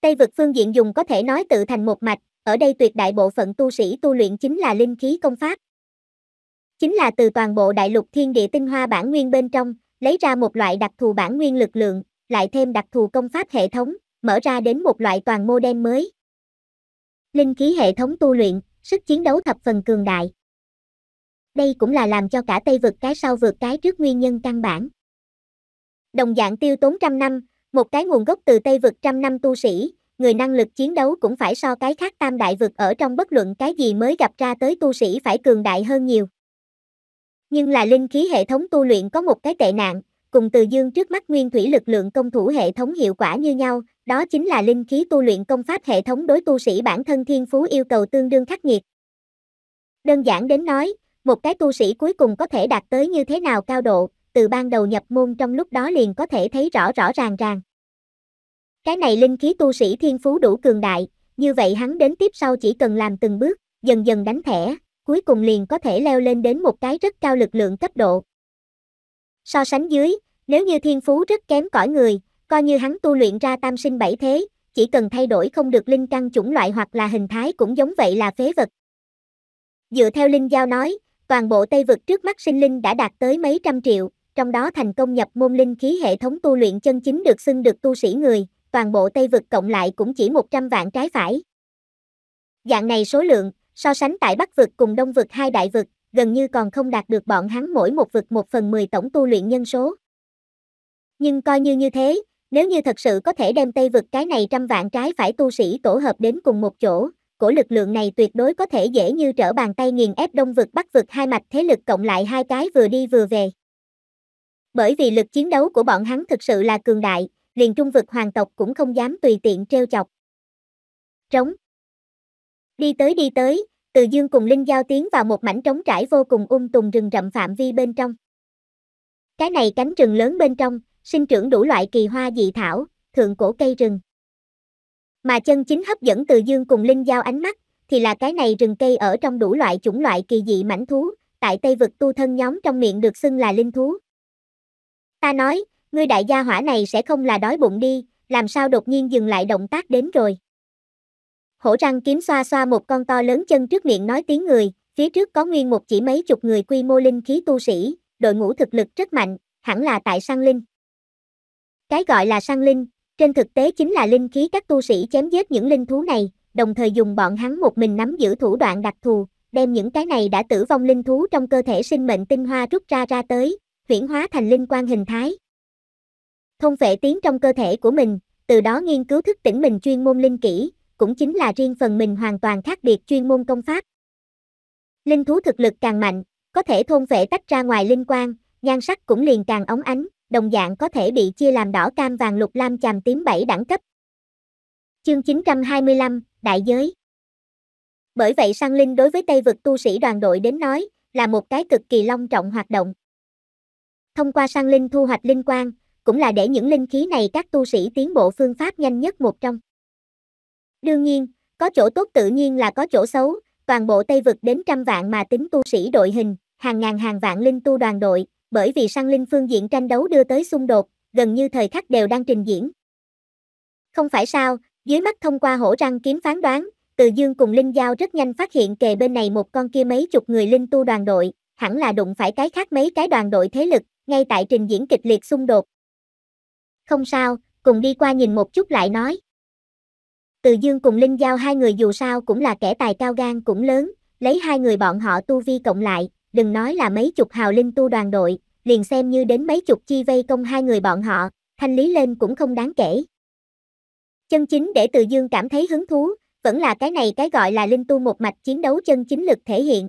Tây vực phương diện dùng có thể nói tự thành một mạch, ở đây tuyệt đại bộ phận tu sĩ tu luyện chính là linh khí công pháp. Chính là từ toàn bộ đại lục thiên địa tinh hoa bản nguyên bên trong, lấy ra một loại đặc thù bản nguyên lực lượng, lại thêm đặc thù công pháp hệ thống, mở ra đến một loại toàn mô đen mới. Linh khí hệ thống tu luyện, sức chiến đấu thập phần cường đại. Đây cũng là làm cho cả Tây vực cái sau vượt cái trước nguyên nhân căn bản. Đồng dạng tiêu tốn trăm năm, một cái nguồn gốc từ Tây vực trăm năm tu sĩ, người năng lực chiến đấu cũng phải so cái khác tam đại vực ở trong bất luận cái gì mới gặp ra tới tu sĩ phải cường đại hơn nhiều. Nhưng là linh khí hệ thống tu luyện có một cái tệ nạn, cùng từ dương trước mắt nguyên thủy lực lượng công thủ hệ thống hiệu quả như nhau, đó chính là linh khí tu luyện công pháp hệ thống đối tu sĩ bản thân thiên phú yêu cầu tương đương khắc nghiệt. Đơn giản đến nói, một cái tu sĩ cuối cùng có thể đạt tới như thế nào cao độ, từ ban đầu nhập môn trong lúc đó liền có thể thấy rõ rõ ràng ràng. Cái này linh khí tu sĩ thiên phú đủ cường đại, như vậy hắn đến tiếp sau chỉ cần làm từng bước, dần dần đánh thẻ, cuối cùng liền có thể leo lên đến một cái rất cao lực lượng cấp độ. So sánh dưới, nếu như thiên phú rất kém cỏi người, coi như hắn tu luyện ra tam sinh bảy thế, chỉ cần thay đổi không được linh căn chủng loại hoặc là hình thái cũng giống vậy là phế vật. Dựa theo Linh Giao nói, toàn bộ Tây Vực trước mắt sinh linh đã đạt tới mấy trăm triệu, trong đó thành công nhập môn linh khí hệ thống tu luyện chân chính được xưng được tu sĩ người, toàn bộ Tây vực cộng lại cũng chỉ 100 vạn trái phải. Dạng này số lượng, so sánh tại Bắc vực cùng Đông vực hai đại vực, gần như còn không đạt được bọn hắn mỗi một vực một phần 10 tổng tu luyện nhân số. Nhưng coi như như thế, nếu như thật sự có thể đem Tây vực cái này trăm vạn trái phải tu sĩ tổ hợp đến cùng một chỗ, cổ lực lượng này tuyệt đối có thể dễ như trở bàn tay nghiền ép Đông vực Bắc vực hai mạch thế lực cộng lại hai cái vừa đi vừa về. Bởi vì lực chiến đấu của bọn hắn thực sự là cường đại, liền trung vực hoàng tộc cũng không dám tùy tiện trêu chọc. Trống. Đi tới đi tới, từ dương cùng Linh Giao tiến vào một mảnh trống trải vô cùng um tùng rừng rậm phạm vi bên trong. Cái này cánh rừng lớn bên trong, sinh trưởng đủ loại kỳ hoa dị thảo, thượng cổ cây rừng. Mà chân chính hấp dẫn từ dương cùng Linh Giao ánh mắt, thì là cái này rừng cây ở trong đủ loại chủng loại kỳ dị mảnh thú, tại Tây vực tu thân nhóm trong miệng được xưng là linh thú. Ta nói, ngươi đại gia hỏa này sẽ không là đói bụng đi, làm sao đột nhiên dừng lại động tác đến rồi. Hổ răng kiếm xoa xoa một con to lớn chân trước miệng nói tiếng người, phía trước có nguyên một chỉ mấy chục người quy mô linh khí tu sĩ, đội ngũ thực lực rất mạnh, hẳn là tại sang linh. Cái gọi là sang linh, trên thực tế chính là linh khí các tu sĩ chém giết những linh thú này, đồng thời dùng bọn hắn một mình nắm giữ thủ đoạn đặc thù, đem những cái này đã tử vong linh thú trong cơ thể sinh mệnh tinh hoa rút ra ra tới, chuyển hóa thành linh quan hình thái, thôn phệ tiến trong cơ thể của mình, từ đó nghiên cứu thức tỉnh mình chuyên môn linh kỹ, cũng chính là riêng phần mình hoàn toàn khác biệt chuyên môn công pháp. Linh thú thực lực càng mạnh, có thể thôn phệ tách ra ngoài linh quang, nhan sắc cũng liền càng ống ánh, đồng dạng có thể bị chia làm đỏ cam vàng lục lam chàm tím bảy đẳng cấp. Chương 925, Đại giới Bởi vậy săn linh đối với Tây vực tu sĩ đoàn đội đến nói, là một cái cực kỳ long trọng hoạt động. Thông qua săn linh thu hoạch linh quang, cũng là để những linh khí này các tu sĩ tiến bộ phương pháp nhanh nhất một trong. Đương nhiên, có chỗ tốt tự nhiên là có chỗ xấu, toàn bộ Tây vực đến trăm vạn mà tính tu sĩ đội hình, hàng ngàn hàng vạn linh tu đoàn đội, bởi vì sang linh phương diện tranh đấu đưa tới xung đột, gần như thời khắc đều đang trình diễn. Không phải sao, dưới mắt thông qua hổ răng kiếm phán đoán, từ Dương cùng Linh Giao rất nhanh phát hiện kề bên này một con kia mấy chục người linh tu đoàn đội, hẳn là đụng phải cái khác mấy cái đoàn đội thế lực, ngay tại trình diễn kịch liệt xung đột, không sao, cùng đi qua nhìn một chút lại nói. Từ Dương cùng Linh Giao hai người dù sao cũng là kẻ tài cao gan cũng lớn, lấy hai người bọn họ tu vi cộng lại, đừng nói là mấy chục hào linh tu đoàn đội, liền xem như đến mấy chục chi vây công hai người bọn họ, thanh lý lên cũng không đáng kể. Chân chính để Từ Dương cảm thấy hứng thú, vẫn là cái này cái gọi là linh tu một mạch chiến đấu chân chính lực thể hiện.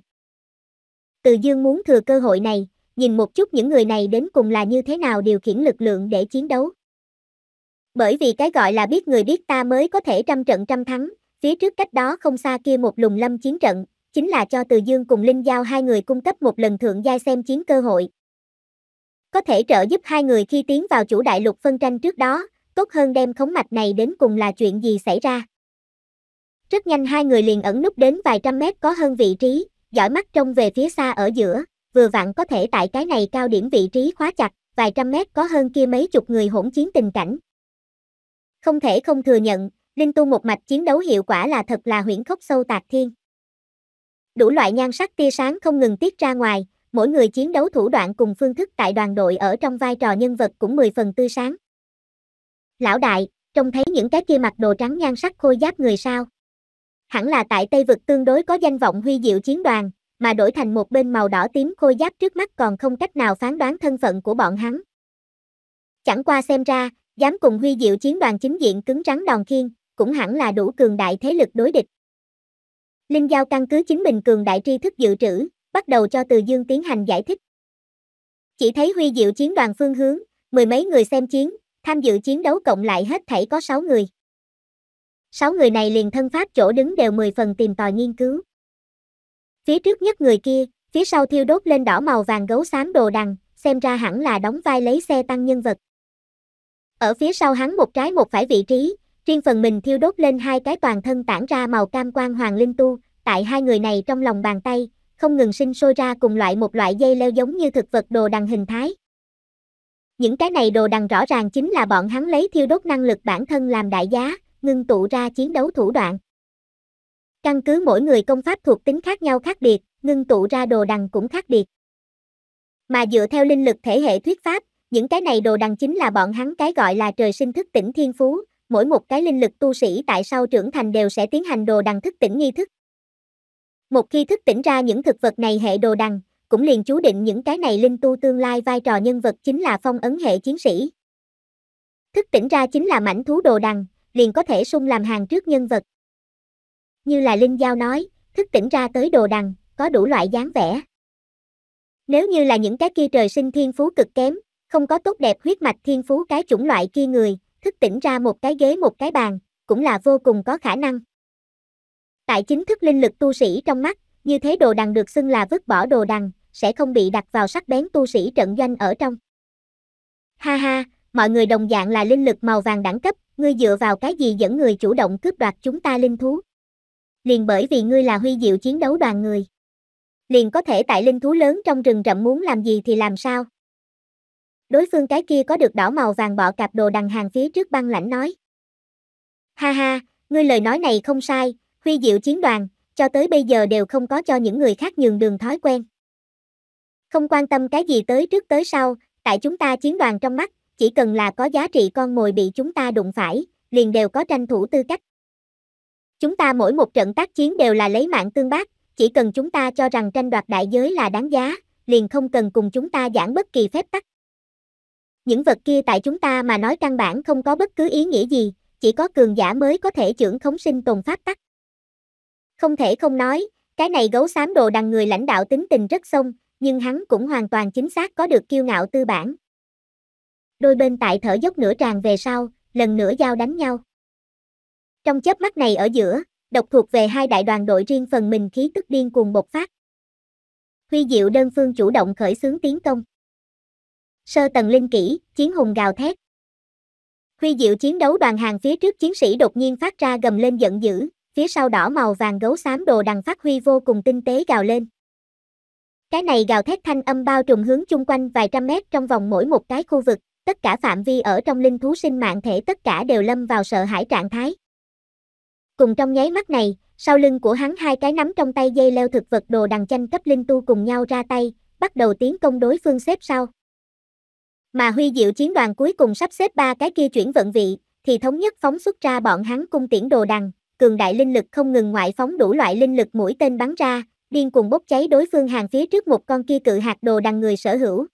Từ Dương muốn thừa cơ hội này, nhìn một chút những người này đến cùng là như thế nào điều khiển lực lượng để chiến đấu bởi vì cái gọi là biết người biết ta mới có thể trăm trận trăm thắng, phía trước cách đó không xa kia một lùng lâm chiến trận, chính là cho Từ Dương cùng Linh Giao hai người cung cấp một lần thượng giai xem chiến cơ hội. Có thể trợ giúp hai người khi tiến vào chủ đại lục phân tranh trước đó, tốt hơn đem khống mạch này đến cùng là chuyện gì xảy ra. Rất nhanh hai người liền ẩn núp đến vài trăm mét có hơn vị trí, dõi mắt trông về phía xa ở giữa, vừa vặn có thể tại cái này cao điểm vị trí khóa chặt, vài trăm mét có hơn kia mấy chục người hỗn chiến tình cảnh, không thể không thừa nhận, Linh Tu một mạch chiến đấu hiệu quả là thật là huyễn khốc sâu tạc thiên. Đủ loại nhan sắc tia sáng không ngừng tiết ra ngoài, mỗi người chiến đấu thủ đoạn cùng phương thức tại đoàn đội ở trong vai trò nhân vật cũng 10 phần tươi sáng. Lão đại, trông thấy những cái kia mặc đồ trắng nhan sắc khôi giáp người sao? Hẳn là tại Tây vực tương đối có danh vọng huy diệu chiến đoàn, mà đổi thành một bên màu đỏ tím khôi giáp trước mắt còn không cách nào phán đoán thân phận của bọn hắn. Chẳng qua xem ra, Dám cùng huy diệu chiến đoàn chính diện cứng rắn đòn khiên, cũng hẳn là đủ cường đại thế lực đối địch. Linh Giao căn cứ chính mình cường đại tri thức dự trữ, bắt đầu cho Từ Dương tiến hành giải thích. Chỉ thấy huy diệu chiến đoàn phương hướng, mười mấy người xem chiến, tham dự chiến đấu cộng lại hết thảy có sáu người. sáu người này liền thân pháp chỗ đứng đều mười phần tìm tòi nghiên cứu. Phía trước nhất người kia, phía sau thiêu đốt lên đỏ màu vàng gấu xám đồ đằng, xem ra hẳn là đóng vai lấy xe tăng nhân vật. Ở phía sau hắn một trái một phải vị trí, riêng phần mình thiêu đốt lên hai cái toàn thân tản ra màu cam quang hoàng linh tu, tại hai người này trong lòng bàn tay, không ngừng sinh sôi ra cùng loại một loại dây leo giống như thực vật đồ đằng hình thái. Những cái này đồ đằng rõ ràng chính là bọn hắn lấy thiêu đốt năng lực bản thân làm đại giá, ngưng tụ ra chiến đấu thủ đoạn. Căn cứ mỗi người công pháp thuộc tính khác nhau khác biệt, ngưng tụ ra đồ đằng cũng khác biệt. Mà dựa theo linh lực thể hệ thuyết pháp, những cái này đồ đằng chính là bọn hắn cái gọi là trời sinh thức tỉnh thiên phú, mỗi một cái linh lực tu sĩ tại sau trưởng thành đều sẽ tiến hành đồ đằng thức tỉnh nghi thức. Một khi thức tỉnh ra những thực vật này hệ đồ đằng, cũng liền chú định những cái này linh tu tương lai vai trò nhân vật chính là phong ấn hệ chiến sĩ. Thức tỉnh ra chính là mảnh thú đồ đằng, liền có thể sung làm hàng trước nhân vật. Như là Linh Giao nói, thức tỉnh ra tới đồ đằng, có đủ loại dáng vẻ. Nếu như là những cái kia trời sinh thiên phú cực kém, không có tốt đẹp huyết mạch thiên phú cái chủng loại kia người, thức tỉnh ra một cái ghế một cái bàn, cũng là vô cùng có khả năng. Tại chính thức linh lực tu sĩ trong mắt, như thế đồ đằng được xưng là vứt bỏ đồ đằng, sẽ không bị đặt vào sắc bén tu sĩ trận doanh ở trong. Ha ha, mọi người đồng dạng là linh lực màu vàng đẳng cấp, ngươi dựa vào cái gì dẫn người chủ động cướp đoạt chúng ta linh thú? Liền bởi vì ngươi là huy diệu chiến đấu đoàn người. Liền có thể tại linh thú lớn trong rừng rậm muốn làm gì thì làm sao? đối phương cái kia có được đỏ màu vàng bọ cạp đồ đằng hàng phía trước băng lãnh nói. Ha ha, ngươi lời nói này không sai, huy diệu chiến đoàn, cho tới bây giờ đều không có cho những người khác nhường đường thói quen. Không quan tâm cái gì tới trước tới sau, tại chúng ta chiến đoàn trong mắt, chỉ cần là có giá trị con mồi bị chúng ta đụng phải, liền đều có tranh thủ tư cách. Chúng ta mỗi một trận tác chiến đều là lấy mạng tương bác, chỉ cần chúng ta cho rằng tranh đoạt đại giới là đáng giá, liền không cần cùng chúng ta giảng bất kỳ phép tắc những vật kia tại chúng ta mà nói căn bản không có bất cứ ý nghĩa gì, chỉ có cường giả mới có thể trưởng khống sinh tồn pháp tắc. Không thể không nói, cái này gấu xám đồ đằng người lãnh đạo tính tình rất sông nhưng hắn cũng hoàn toàn chính xác có được kiêu ngạo tư bản. Đôi bên tại thở dốc nửa tràn về sau, lần nữa giao đánh nhau. Trong chớp mắt này ở giữa, độc thuộc về hai đại đoàn đội riêng phần mình khí tức điên cuồng bộc phát. Huy Diệu đơn phương chủ động khởi xướng tiến công sơ tần linh kỹ, chiến hùng gào thét. Huy diệu chiến đấu đoàn hàng phía trước chiến sĩ đột nhiên phát ra gầm lên giận dữ, phía sau đỏ màu vàng gấu xám đồ đằng phát huy vô cùng tinh tế gào lên. Cái này gào thét thanh âm bao trùm hướng chung quanh vài trăm mét trong vòng mỗi một cái khu vực, tất cả phạm vi ở trong linh thú sinh mạng thể tất cả đều lâm vào sợ hãi trạng thái. Cùng trong nháy mắt này, sau lưng của hắn hai cái nắm trong tay dây leo thực vật đồ đằng tranh cấp linh tu cùng nhau ra tay, bắt đầu tiến công đối phương xếp sau mà huy diệu chiến đoàn cuối cùng sắp xếp ba cái kia chuyển vận vị, thì thống nhất phóng xuất ra bọn hắn cung tiễn đồ đằng, cường đại linh lực không ngừng ngoại phóng đủ loại linh lực mũi tên bắn ra, điên cuồng bốc cháy đối phương hàng phía trước một con kia cự hạt đồ đằng người sở hữu.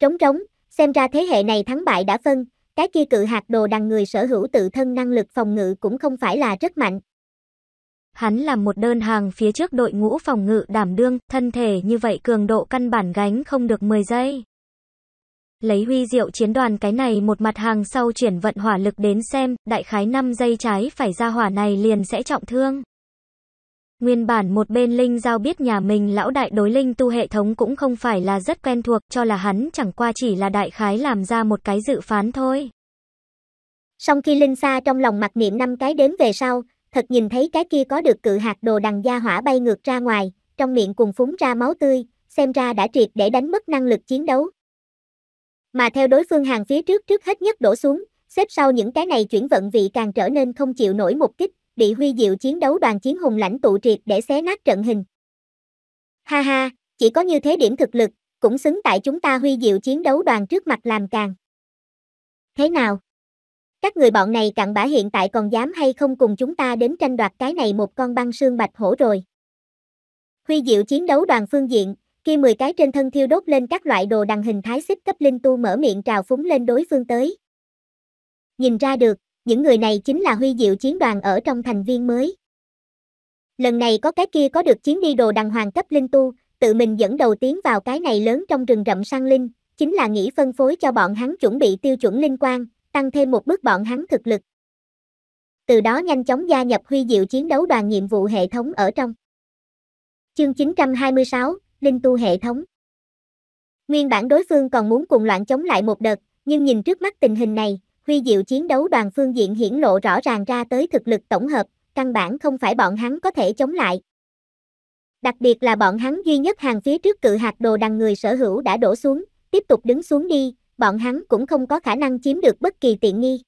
Trống trống, xem ra thế hệ này thắng bại đã phân, cái kia cự hạt đồ đằng người sở hữu tự thân năng lực phòng ngự cũng không phải là rất mạnh. Hắn làm một đơn hàng phía trước đội ngũ phòng ngự đảm đương, thân thể như vậy cường độ căn bản gánh không được 10 giây. Lấy huy diệu chiến đoàn cái này một mặt hàng sau chuyển vận hỏa lực đến xem, đại khái 5 giây trái phải ra hỏa này liền sẽ trọng thương. Nguyên bản một bên Linh Giao biết nhà mình lão đại đối Linh tu hệ thống cũng không phải là rất quen thuộc cho là hắn chẳng qua chỉ là đại khái làm ra một cái dự phán thôi. Song khi Linh Sa trong lòng mặc niệm năm cái đếm về sau, thật nhìn thấy cái kia có được cự hạt đồ đằng gia hỏa bay ngược ra ngoài, trong miệng cùng phúng ra máu tươi, xem ra đã triệt để đánh mất năng lực chiến đấu mà theo đối phương hàng phía trước trước hết nhất đổ xuống, xếp sau những cái này chuyển vận vị càng trở nên không chịu nổi một kích, bị huy diệu chiến đấu đoàn chiến hùng lãnh tụ triệt để xé nát trận hình. Ha ha, chỉ có như thế điểm thực lực, cũng xứng tại chúng ta huy diệu chiến đấu đoàn trước mặt làm càng. Thế nào? Các người bọn này cặn bã hiện tại còn dám hay không cùng chúng ta đến tranh đoạt cái này một con băng sương bạch hổ rồi. Huy diệu chiến đấu đoàn phương diện, khi 10 cái trên thân thiêu đốt lên các loại đồ đằng hình thái xích cấp linh tu mở miệng trào phúng lên đối phương tới. Nhìn ra được, những người này chính là huy diệu chiến đoàn ở trong thành viên mới. Lần này có cái kia có được chiến đi đồ đằng hoàng cấp linh tu, tự mình dẫn đầu tiến vào cái này lớn trong rừng rậm sang linh, chính là nghĩ phân phối cho bọn hắn chuẩn bị tiêu chuẩn linh quan, tăng thêm một bước bọn hắn thực lực. Từ đó nhanh chóng gia nhập huy diệu chiến đấu đoàn nhiệm vụ hệ thống ở trong. Chương 926, linh tu hệ thống. Nguyên bản đối phương còn muốn cùng loạn chống lại một đợt, nhưng nhìn trước mắt tình hình này, huy diệu chiến đấu đoàn phương diện hiển lộ rõ ràng ra tới thực lực tổng hợp, căn bản không phải bọn hắn có thể chống lại. Đặc biệt là bọn hắn duy nhất hàng phía trước cự hạt đồ đằng người sở hữu đã đổ xuống, tiếp tục đứng xuống đi, bọn hắn cũng không có khả năng chiếm được bất kỳ tiện nghi.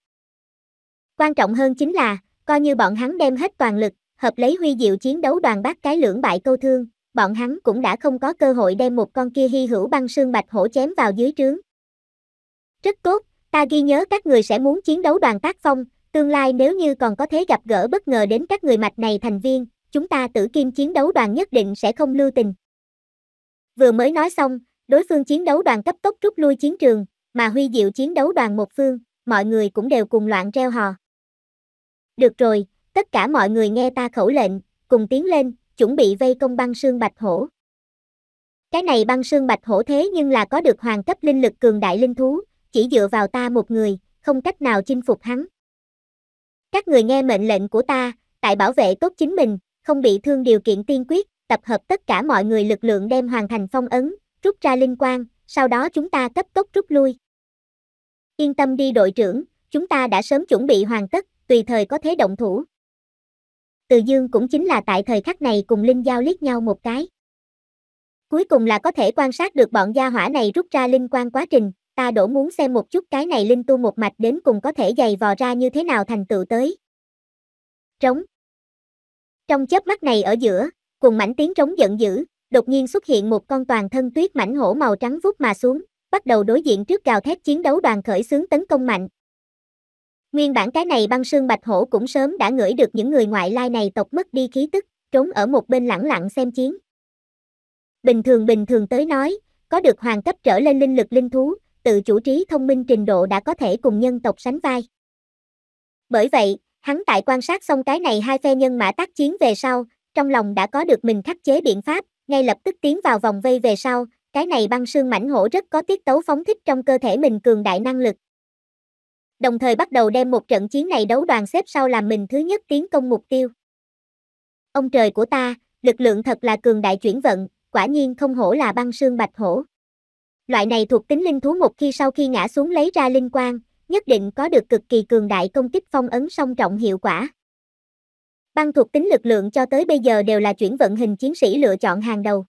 Quan trọng hơn chính là, coi như bọn hắn đem hết toàn lực, hợp lấy huy diệu chiến đấu đoàn bác cái lưỡng bại câu thương, bọn hắn cũng đã không có cơ hội đem một con kia hy hữu băng xương bạch hổ chém vào dưới trướng. Rất tốt, ta ghi nhớ các người sẽ muốn chiến đấu đoàn tác phong, tương lai nếu như còn có thế gặp gỡ bất ngờ đến các người mạch này thành viên, chúng ta tử kim chiến đấu đoàn nhất định sẽ không lưu tình. Vừa mới nói xong, đối phương chiến đấu đoàn cấp tốc rút lui chiến trường, mà huy diệu chiến đấu đoàn một phương, mọi người cũng đều cùng loạn treo hò. Được rồi, tất cả mọi người nghe ta khẩu lệnh, cùng tiến lên, chuẩn bị vây công băng sương bạch hổ. Cái này băng sương bạch hổ thế nhưng là có được hoàng cấp linh lực cường đại linh thú, chỉ dựa vào ta một người, không cách nào chinh phục hắn. Các người nghe mệnh lệnh của ta, tại bảo vệ tốt chính mình, không bị thương điều kiện tiên quyết, tập hợp tất cả mọi người lực lượng đem hoàn thành phong ấn, rút ra linh quang, sau đó chúng ta cấp tốc rút lui. Yên tâm đi đội trưởng, chúng ta đã sớm chuẩn bị hoàn tất, tùy thời có thế động thủ. Từ Dương cũng chính là tại thời khắc này cùng Linh Giao liếc nhau một cái. Cuối cùng là có thể quan sát được bọn gia hỏa này rút ra linh quan quá trình, ta đổ muốn xem một chút cái này linh tu một mạch đến cùng có thể dày vò ra như thế nào thành tựu tới. Trống. Trong chớp mắt này ở giữa, cùng mảnh tiếng trống giận dữ, đột nhiên xuất hiện một con toàn thân tuyết mảnh hổ màu trắng vút mà xuống, bắt đầu đối diện trước gào thét chiến đấu đoàn khởi xướng tấn công mạnh. Nguyên bản cái này băng sương bạch hổ cũng sớm đã ngửi được những người ngoại lai này tộc mất đi khí tức, trốn ở một bên lẳng lặng xem chiến. Bình thường bình thường tới nói, có được hoàng cấp trở lên linh lực linh thú, tự chủ trí thông minh trình độ đã có thể cùng nhân tộc sánh vai. Bởi vậy, hắn tại quan sát xong cái này hai phe nhân mã tác chiến về sau, trong lòng đã có được mình khắc chế biện pháp, ngay lập tức tiến vào vòng vây về sau, cái này băng sương mảnh hổ rất có tiết tấu phóng thích trong cơ thể mình cường đại năng lực, đồng thời bắt đầu đem một trận chiến này đấu đoàn xếp sau làm mình thứ nhất tiến công mục tiêu. Ông trời của ta, lực lượng thật là cường đại chuyển vận, quả nhiên không hổ là băng sương bạch hổ. Loại này thuộc tính linh thú một khi sau khi ngã xuống lấy ra linh quang, nhất định có được cực kỳ cường đại công kích phong ấn song trọng hiệu quả. Băng thuộc tính lực lượng cho tới bây giờ đều là chuyển vận hình chiến sĩ lựa chọn hàng đầu.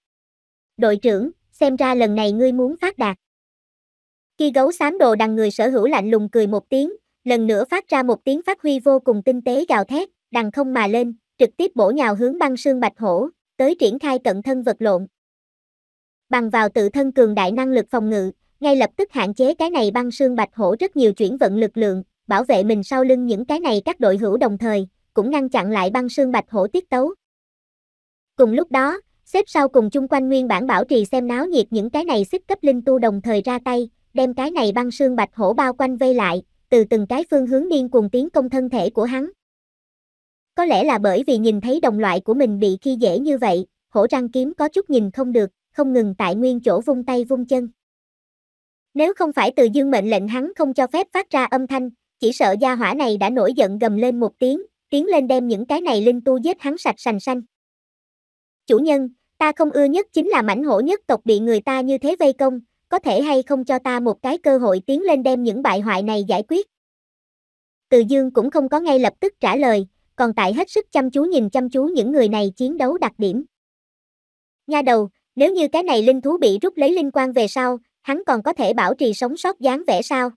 Đội trưởng, xem ra lần này ngươi muốn phát đạt. Khi gấu xám đồ đằng người sở hữu lạnh lùng cười một tiếng, lần nữa phát ra một tiếng phát huy vô cùng tinh tế gào thét, đằng không mà lên, trực tiếp bổ nhào hướng băng sương bạch hổ, tới triển khai cận thân vật lộn. Bằng vào tự thân cường đại năng lực phòng ngự, ngay lập tức hạn chế cái này băng sương bạch hổ rất nhiều chuyển vận lực lượng, bảo vệ mình sau lưng những cái này các đội hữu đồng thời, cũng ngăn chặn lại băng sương bạch hổ tiết tấu. Cùng lúc đó, xếp sau cùng chung quanh nguyên bản bảo trì xem náo nhiệt những cái này xích cấp linh tu đồng thời ra tay, đem cái này băng xương bạch hổ bao quanh vây lại, từ từng cái phương hướng điên cuồng tiến công thân thể của hắn. Có lẽ là bởi vì nhìn thấy đồng loại của mình bị khi dễ như vậy, hổ răng kiếm có chút nhìn không được, không ngừng tại nguyên chỗ vung tay vung chân. Nếu không phải từ dương mệnh lệnh hắn không cho phép phát ra âm thanh, chỉ sợ gia hỏa này đã nổi giận gầm lên một tiếng, tiến lên đem những cái này linh tu giết hắn sạch sành xanh. Chủ nhân, ta không ưa nhất chính là mảnh hổ nhất tộc bị người ta như thế vây công, có thể hay không cho ta một cái cơ hội tiến lên đem những bại hoại này giải quyết. Từ Dương cũng không có ngay lập tức trả lời, còn tại hết sức chăm chú nhìn chăm chú những người này chiến đấu đặc điểm. Nha đầu, nếu như cái này linh thú bị rút lấy linh quan về sau, hắn còn có thể bảo trì sống sót dáng vẻ sao?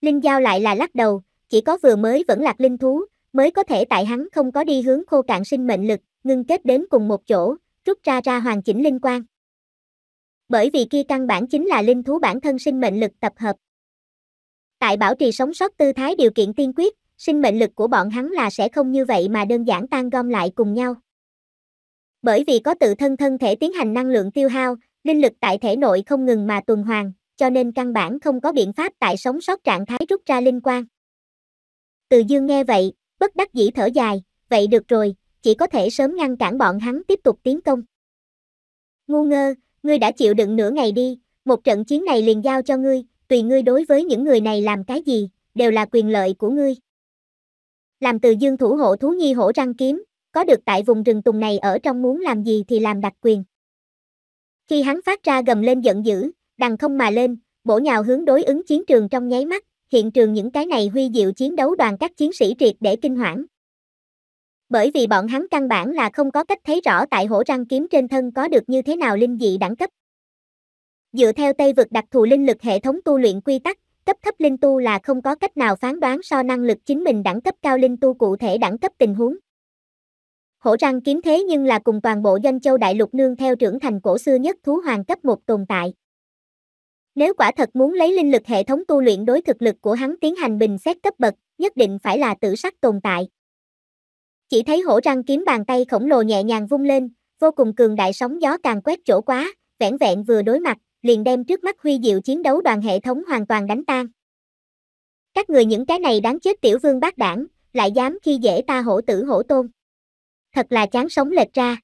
Linh Giao lại là lắc đầu, chỉ có vừa mới vẫn lạc linh thú, mới có thể tại hắn không có đi hướng khô cạn sinh mệnh lực, ngưng kết đến cùng một chỗ, rút ra ra hoàn chỉnh linh quan bởi vì kia căn bản chính là linh thú bản thân sinh mệnh lực tập hợp. Tại bảo trì sống sót tư thái điều kiện tiên quyết, sinh mệnh lực của bọn hắn là sẽ không như vậy mà đơn giản tan gom lại cùng nhau. Bởi vì có tự thân thân thể tiến hành năng lượng tiêu hao, linh lực tại thể nội không ngừng mà tuần hoàn, cho nên căn bản không có biện pháp tại sống sót trạng thái rút ra linh quang. Từ Dương nghe vậy, bất đắc dĩ thở dài, vậy được rồi, chỉ có thể sớm ngăn cản bọn hắn tiếp tục tiến công. Ngu ngơ, ngươi đã chịu đựng nửa ngày đi, một trận chiến này liền giao cho ngươi, tùy ngươi đối với những người này làm cái gì, đều là quyền lợi của ngươi. Làm từ dương thủ hộ thú nhi hổ răng kiếm, có được tại vùng rừng tùng này ở trong muốn làm gì thì làm đặc quyền. Khi hắn phát ra gầm lên giận dữ, đằng không mà lên, bổ nhào hướng đối ứng chiến trường trong nháy mắt, hiện trường những cái này huy diệu chiến đấu đoàn các chiến sĩ triệt để kinh hoảng bởi vì bọn hắn căn bản là không có cách thấy rõ tại hổ răng kiếm trên thân có được như thế nào linh dị đẳng cấp. Dựa theo Tây vực đặc thù linh lực hệ thống tu luyện quy tắc, cấp thấp linh tu là không có cách nào phán đoán so năng lực chính mình đẳng cấp cao linh tu cụ thể đẳng cấp tình huống. Hổ răng kiếm thế nhưng là cùng toàn bộ danh châu đại lục nương theo trưởng thành cổ xưa nhất thú hoàng cấp một tồn tại. Nếu quả thật muốn lấy linh lực hệ thống tu luyện đối thực lực của hắn tiến hành bình xét cấp bậc, nhất định phải là tử sắc tồn tại. Chỉ thấy hổ răng kiếm bàn tay khổng lồ nhẹ nhàng vung lên, vô cùng cường đại sóng gió càng quét chỗ quá, vẻn vẹn vừa đối mặt, liền đem trước mắt huy diệu chiến đấu đoàn hệ thống hoàn toàn đánh tan. Các người những cái này đáng chết tiểu vương bác đảng, lại dám khi dễ ta hổ tử hổ tôn. Thật là chán sống lệch ra.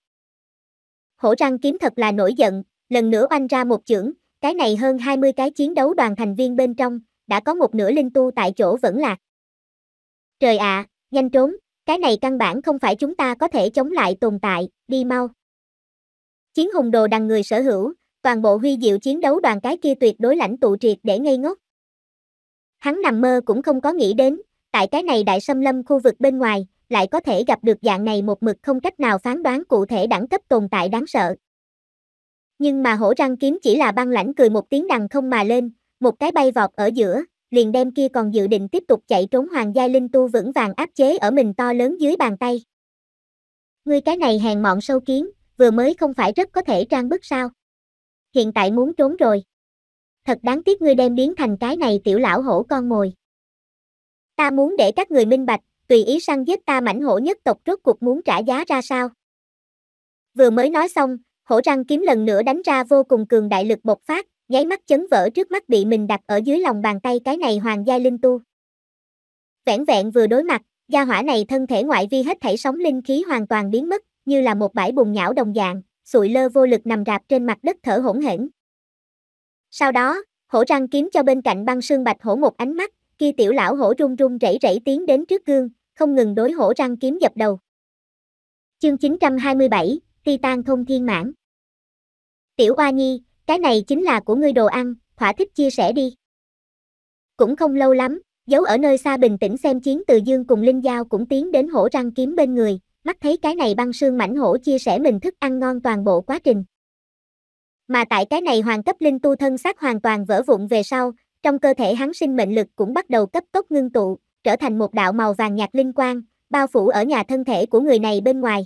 Hổ răng kiếm thật là nổi giận, lần nữa oanh ra một chưởng, cái này hơn 20 cái chiến đấu đoàn thành viên bên trong, đã có một nửa linh tu tại chỗ vẫn lạc. Trời ạ, à, nhanh trốn, cái này căn bản không phải chúng ta có thể chống lại tồn tại, đi mau. Chiến hùng đồ đằng người sở hữu, toàn bộ huy diệu chiến đấu đoàn cái kia tuyệt đối lãnh tụ triệt để ngây ngốc. Hắn nằm mơ cũng không có nghĩ đến, tại cái này đại xâm lâm khu vực bên ngoài, lại có thể gặp được dạng này một mực không cách nào phán đoán cụ thể đẳng cấp tồn tại đáng sợ. Nhưng mà hổ răng kiếm chỉ là băng lãnh cười một tiếng đằng không mà lên, một cái bay vọt ở giữa, liền đem kia còn dự định tiếp tục chạy trốn Hoàng Gia Linh Tu vững vàng áp chế ở mình to lớn dưới bàn tay. Ngươi cái này hèn mọn sâu kiến, vừa mới không phải rất có thể trang bức sao. Hiện tại muốn trốn rồi. Thật đáng tiếc ngươi đem biến thành cái này tiểu lão hổ con mồi. Ta muốn để các người minh bạch, tùy ý săn giết ta mảnh hổ nhất tộc rốt cuộc muốn trả giá ra sao. Vừa mới nói xong, hổ răng kiếm lần nữa đánh ra vô cùng cường đại lực bộc phát, nháy mắt chấn vỡ trước mắt bị mình đặt ở dưới lòng bàn tay cái này hoàng gia linh tu. Vẹn vẹn vừa đối mặt, gia hỏa này thân thể ngoại vi hết thảy sóng linh khí hoàn toàn biến mất, như là một bãi bùn nhão đồng dạng, sụi lơ vô lực nằm rạp trên mặt đất thở hỗn hển. Sau đó, hổ răng kiếm cho bên cạnh băng sương bạch hổ một ánh mắt, kia tiểu lão hổ run run rẩy rẩy tiến đến trước gương, không ngừng đối hổ răng kiếm dập đầu. Chương 927, Titan thông thiên mãn. Tiểu Oa Nhi, cái này chính là của ngươi đồ ăn, thỏa thích chia sẻ đi. Cũng không lâu lắm, giấu ở nơi xa bình tĩnh xem chiến từ dương cùng Linh Giao cũng tiến đến hổ răng kiếm bên người, mắt thấy cái này băng sương mảnh hổ chia sẻ mình thức ăn ngon toàn bộ quá trình. Mà tại cái này hoàng cấp linh tu thân xác hoàn toàn vỡ vụn về sau, trong cơ thể hắn sinh mệnh lực cũng bắt đầu cấp tốc ngưng tụ, trở thành một đạo màu vàng nhạt linh quang, bao phủ ở nhà thân thể của người này bên ngoài.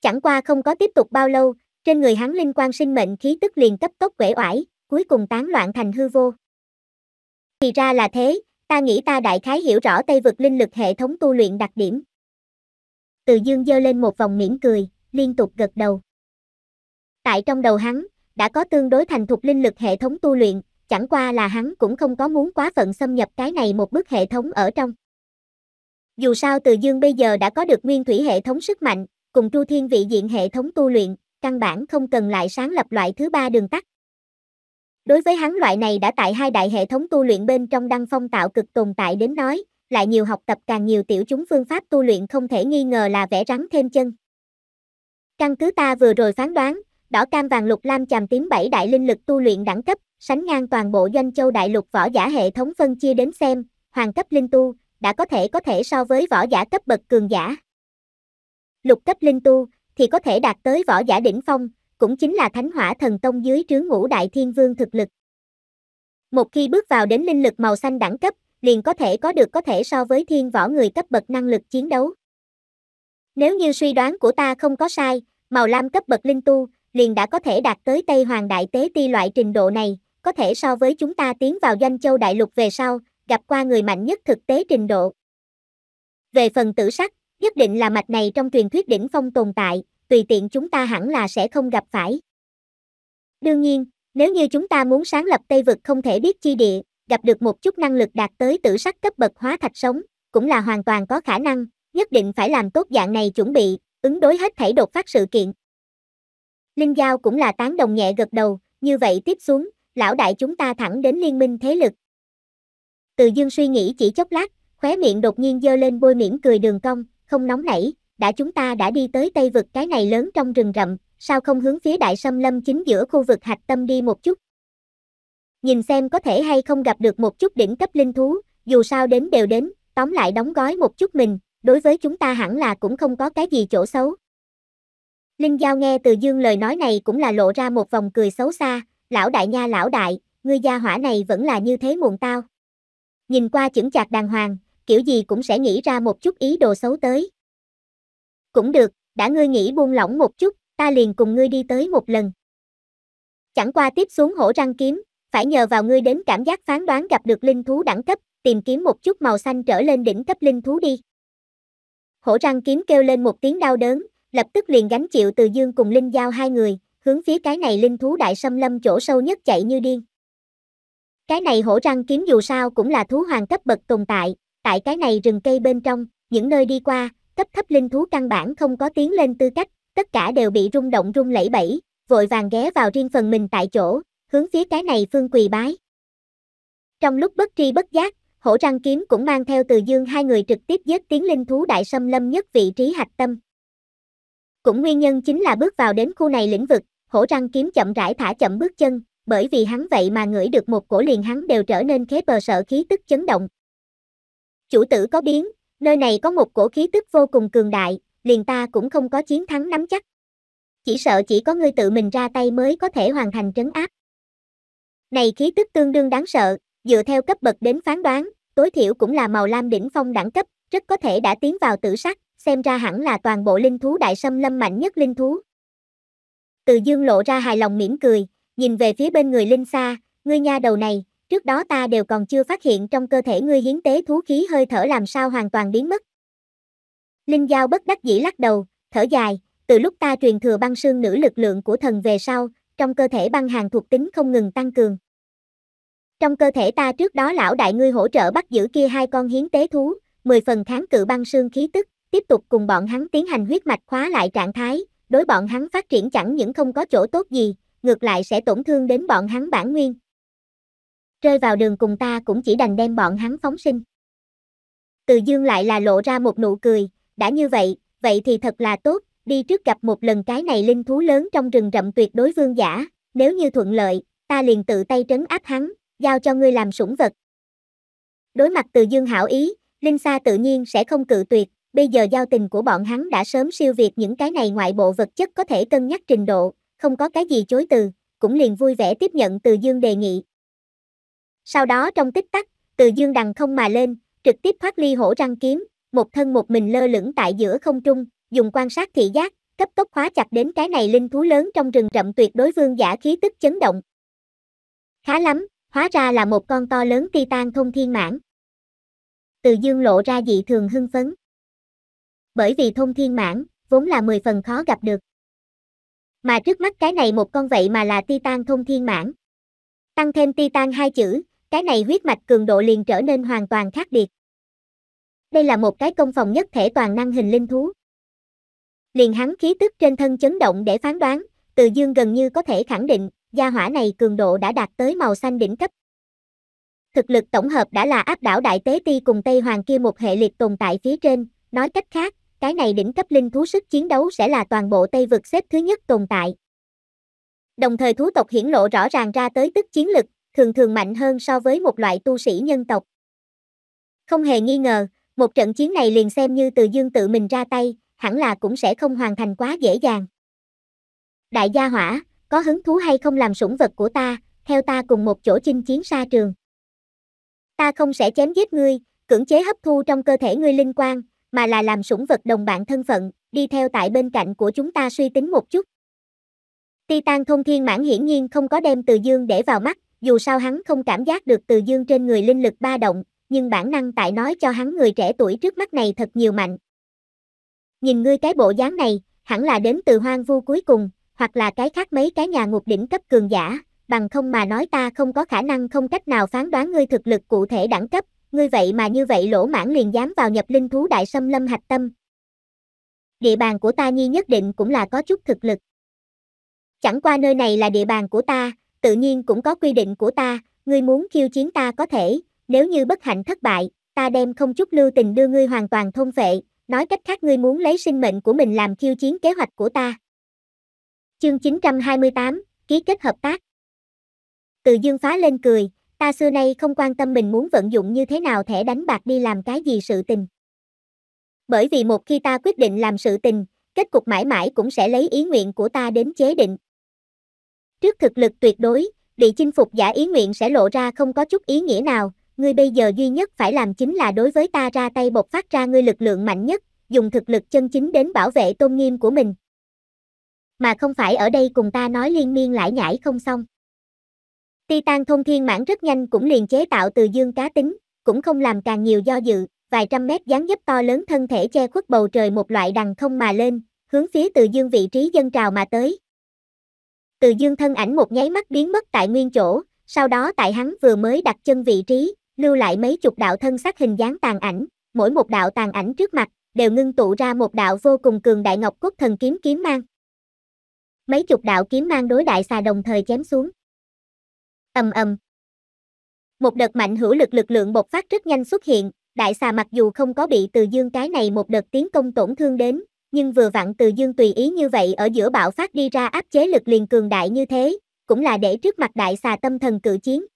Chẳng qua không có tiếp tục bao lâu, trên người hắn linh quan sinh mệnh khí tức liền cấp tốc quể oải, cuối cùng tán loạn thành hư vô. Thì ra là thế, ta nghĩ ta đại khái hiểu rõ Tây vực linh lực hệ thống tu luyện đặc điểm. Từ dương giơ lên một vòng mỉm cười, liên tục gật đầu. Tại trong đầu hắn, đã có tương đối thành thục linh lực hệ thống tu luyện, chẳng qua là hắn cũng không có muốn quá phận xâm nhập cái này một bước hệ thống ở trong. Dù sao Từ Dương bây giờ đã có được nguyên thủy hệ thống sức mạnh, cùng Chu Thiên vị diện hệ thống tu luyện, căn bản không cần lại sáng lập loại thứ ba đường tắt. Đối với hắn loại này đã tại hai đại hệ thống tu luyện bên trong đăng phong tạo cực tồn tại đến nói, lại nhiều học tập càng nhiều tiểu chúng phương pháp tu luyện không thể nghi ngờ là vẽ rắn thêm chân. Căn cứ ta vừa rồi phán đoán, đỏ cam vàng lục lam chàm tím bảy đại linh lực tu luyện đẳng cấp, sánh ngang toàn bộ doanh châu đại lục võ giả hệ thống phân chia đến xem, hoàng cấp linh tu, đã có thể có thể so với võ giả cấp bậc cường giả. Lục cấp linh tu, thì có thể đạt tới võ giả đỉnh phong, cũng chính là thánh hỏa thần tông dưới trướng ngũ đại thiên vương thực lực. Một khi bước vào đến linh lực màu xanh đẳng cấp, liền có thể có được có thể so với thiên võ người cấp bậc năng lực chiến đấu. Nếu như suy đoán của ta không có sai, màu lam cấp bậc linh tu, liền đã có thể đạt tới Tây Hoàng Đại Tế Ti loại trình độ này, có thể so với chúng ta tiến vào doanh châu đại lục về sau, gặp qua người mạnh nhất thực tế trình độ. Về phần tử sắc, nhất định là mạch này trong truyền thuyết đỉnh phong tồn tại, tùy tiện chúng ta hẳn là sẽ không gặp phải. Đương nhiên, nếu như chúng ta muốn sáng lập Tây vực không thể biết chi địa, gặp được một chút năng lực đạt tới tử sắc cấp bậc hóa thạch sống, cũng là hoàn toàn có khả năng, nhất định phải làm tốt dạng này chuẩn bị, ứng đối hết thảy đột phát sự kiện. Linh Giao cũng là tán đồng nhẹ gật đầu, như vậy tiếp xuống, lão đại chúng ta thẳng đến liên minh thế lực. Từ dương suy nghĩ chỉ chốc lát, khóe miệng đột nhiên dơ lên bôi mỉm cười đường cong, không nóng nảy, đã chúng ta đã đi tới Tây vực cái này lớn trong rừng rậm, sao không hướng phía đại sâm lâm chính giữa khu vực hạch tâm đi một chút? Nhìn xem có thể hay không gặp được một chút đỉnh cấp linh thú, dù sao đến đều đến, tóm lại đóng gói một chút mình, đối với chúng ta hẳn là cũng không có cái gì chỗ xấu. Linh Giao nghe từ Dương lời nói này cũng là lộ ra một vòng cười xấu xa, lão đại nha lão đại, ngươi gia hỏa này vẫn là như thế muộn tao. Nhìn qua chững chạc đàng hoàng, kiểu gì cũng sẽ nghĩ ra một chút ý đồ xấu tới. Cũng được, đã ngươi nghĩ buông lỏng một chút, ta liền cùng ngươi đi tới một lần. Chẳng qua tiếp xuống hổ răng kiếm, phải nhờ vào ngươi đến cảm giác phán đoán gặp được linh thú đẳng cấp, tìm kiếm một chút màu xanh trở lên đỉnh cấp linh thú đi. Hổ răng kiếm kêu lên một tiếng đau đớn, lập tức liền gánh chịu từ dương cùng linh giao hai người, hướng phía cái này linh thú đại xâm lâm chỗ sâu nhất chạy như điên. Cái này hổ răng kiếm dù sao cũng là thú hoàng cấp bậc tồn tại, tại cái này rừng cây bên trong, những nơi đi qua, cấp thấp linh thú căn bản không có tiến lên tư cách, tất cả đều bị rung động rung lẩy bẩy vội vàng ghé vào riêng phần mình tại chỗ, hướng phía cái này phương quỳ bái. Trong lúc bất tri bất giác, hổ răng kiếm cũng mang theo từ dương hai người trực tiếp giết tiếng linh thú đại xâm lâm nhất vị trí hạch tâm. Cũng nguyên nhân chính là bước vào đến khu này lĩnh vực, hổ răng kiếm chậm rãi thả chậm bước chân, bởi vì hắn vậy mà ngửi được một cổ liền hắn đều trở nên khế bờ sợ khí tức chấn động. Chủ tử có biến, Nơi này có một cổ khí tức vô cùng cường đại, liền ta cũng không có chiến thắng nắm chắc. Chỉ sợ chỉ có ngươi tự mình ra tay mới có thể hoàn thành trấn áp. Này khí tức tương đương đáng sợ, dựa theo cấp bậc đến phán đoán, tối thiểu cũng là màu lam đỉnh phong đẳng cấp, rất có thể đã tiến vào tử sắc, xem ra hẳn là toàn bộ linh thú đại xâm lâm mạnh nhất linh thú. Từ dương lộ ra hài lòng mỉm cười, nhìn về phía bên người linh xa, ngươi nha đầu này, trước đó ta đều còn chưa phát hiện trong cơ thể ngươi hiến tế thú khí hơi thở làm sao hoàn toàn biến mất. Linh Giao bất đắc dĩ lắc đầu, thở dài, từ lúc ta truyền thừa băng sương nữ lực lượng của thần về sau, trong cơ thể băng hàng thuộc tính không ngừng tăng cường. Trong cơ thể ta trước đó lão đại ngươi hỗ trợ bắt giữ kia hai con hiến tế thú, 10 phần kháng cự băng sương khí tức, tiếp tục cùng bọn hắn tiến hành huyết mạch khóa lại trạng thái, đối bọn hắn phát triển chẳng những không có chỗ tốt gì, ngược lại sẽ tổn thương đến bọn hắn bản nguyên rơi vào đường cùng ta cũng chỉ đành đem bọn hắn phóng sinh. Từ dương lại là lộ ra một nụ cười, đã như vậy, vậy thì thật là tốt, đi trước gặp một lần cái này linh thú lớn trong rừng rậm tuyệt đối vương giả, nếu như thuận lợi, ta liền tự tay trấn áp hắn, giao cho ngươi làm sủng vật. Đối mặt từ dương hảo ý, Linh Sa tự nhiên sẽ không cự tuyệt, bây giờ giao tình của bọn hắn đã sớm siêu việt những cái này ngoại bộ vật chất có thể cân nhắc trình độ, không có cái gì chối từ, cũng liền vui vẻ tiếp nhận từ dương đề nghị. Sau đó trong tích tắc, từ dương đằng không mà lên, trực tiếp thoát ly hổ răng kiếm, một thân một mình lơ lửng tại giữa không trung, dùng quan sát thị giác, cấp tốc khóa chặt đến cái này linh thú lớn trong rừng rậm tuyệt đối vương giả khí tức chấn động. Khá lắm, hóa ra là một con to lớn titan thông thiên mãn. Từ dương lộ ra dị thường hưng phấn. Bởi vì thông thiên mãn, vốn là 10 phần khó gặp được. Mà trước mắt cái này một con vậy mà là titan thông thiên mãn. Tăng thêm titan hai chữ, cái này huyết mạch cường độ liền trở nên hoàn toàn khác biệt. Đây là một cái công phòng nhất thể toàn năng hình linh thú. Liền hắn khí tức trên thân chấn động để phán đoán, từ dương gần như có thể khẳng định, gia hỏa này cường độ đã đạt tới màu xanh đỉnh cấp. Thực lực tổng hợp đã là áp đảo đại tế ti cùng Tây Hoàng kia một hệ liệt tồn tại phía trên, nói cách khác, cái này đỉnh cấp linh thú sức chiến đấu sẽ là toàn bộ Tây vực xếp thứ nhất tồn tại. Đồng thời thú tộc hiển lộ rõ ràng ra tới tức chiến lực, thường thường mạnh hơn so với một loại tu sĩ nhân tộc. Không hề nghi ngờ, một trận chiến này liền xem như từ dương tự mình ra tay, hẳn là cũng sẽ không hoàn thành quá dễ dàng. Đại gia hỏa, có hứng thú hay không làm sủng vật của ta, theo ta cùng một chỗ chinh chiến xa trường. Ta không sẽ chém giết ngươi, cưỡng chế hấp thu trong cơ thể ngươi linh quan, mà là làm sủng vật đồng bạn thân phận, đi theo tại bên cạnh của chúng ta suy tính một chút. Titan Thông thiên mãn hiển nhiên không có đem từ dương để vào mắt, dù sao hắn không cảm giác được từ dương trên người linh lực ba động, nhưng bản năng tại nói cho hắn người trẻ tuổi trước mắt này thật nhiều mạnh. Nhìn ngươi cái bộ dáng này, hẳn là đến từ hoang vu cuối cùng, hoặc là cái khác mấy cái nhà ngục đỉnh cấp cường giả, bằng không mà nói ta không có khả năng không cách nào phán đoán ngươi thực lực cụ thể đẳng cấp, ngươi vậy mà như vậy lỗ mãn liền dám vào nhập linh thú đại xâm lâm hạch tâm. Địa bàn của ta nhi nhất định cũng là có chút thực lực. Chẳng qua nơi này là địa bàn của ta, tự nhiên cũng có quy định của ta, ngươi muốn khiêu chiến ta có thể, nếu như bất hạnh thất bại, ta đem không chút lưu tình đưa ngươi hoàn toàn thôn vệ. nói cách khác ngươi muốn lấy sinh mệnh của mình làm khiêu chiến kế hoạch của ta. Chương 928, ký kết hợp tác. Từ Dương phá lên cười, ta xưa nay không quan tâm mình muốn vận dụng như thế nào thẻ đánh bạc đi làm cái gì sự tình. Bởi vì một khi ta quyết định làm sự tình, kết cục mãi mãi cũng sẽ lấy ý nguyện của ta đến chế định, Trước thực lực tuyệt đối, bị chinh phục giả ý nguyện sẽ lộ ra không có chút ý nghĩa nào, ngươi bây giờ duy nhất phải làm chính là đối với ta ra tay bộc phát ra ngươi lực lượng mạnh nhất, dùng thực lực chân chính đến bảo vệ tôn nghiêm của mình. Mà không phải ở đây cùng ta nói liên miên lải nhải không xong. Titan thông thiên mãn rất nhanh cũng liền chế tạo từ dương cá tính, cũng không làm càng nhiều do dự, vài trăm mét dáng dấp to lớn thân thể che khuất bầu trời một loại đằng không mà lên, hướng phía từ dương vị trí dân trào mà tới, từ dương thân ảnh một nháy mắt biến mất tại nguyên chỗ, sau đó tại hắn vừa mới đặt chân vị trí, lưu lại mấy chục đạo thân sắc hình dáng tàn ảnh, mỗi một đạo tàn ảnh trước mặt, đều ngưng tụ ra một đạo vô cùng cường đại ngọc cốt thần kiếm kiếm mang. Mấy chục đạo kiếm mang đối đại xà đồng thời chém xuống. Ầm ầm. Một đợt mạnh hữu lực lực lượng bộc phát rất nhanh xuất hiện, đại xà mặc dù không có bị từ dương cái này một đợt tiến công tổn thương đến, nhưng vừa vặn từ dương tùy ý như vậy ở giữa bạo phát đi ra áp chế lực liền cường đại như thế, cũng là để trước mặt đại xà tâm thần cự chiến.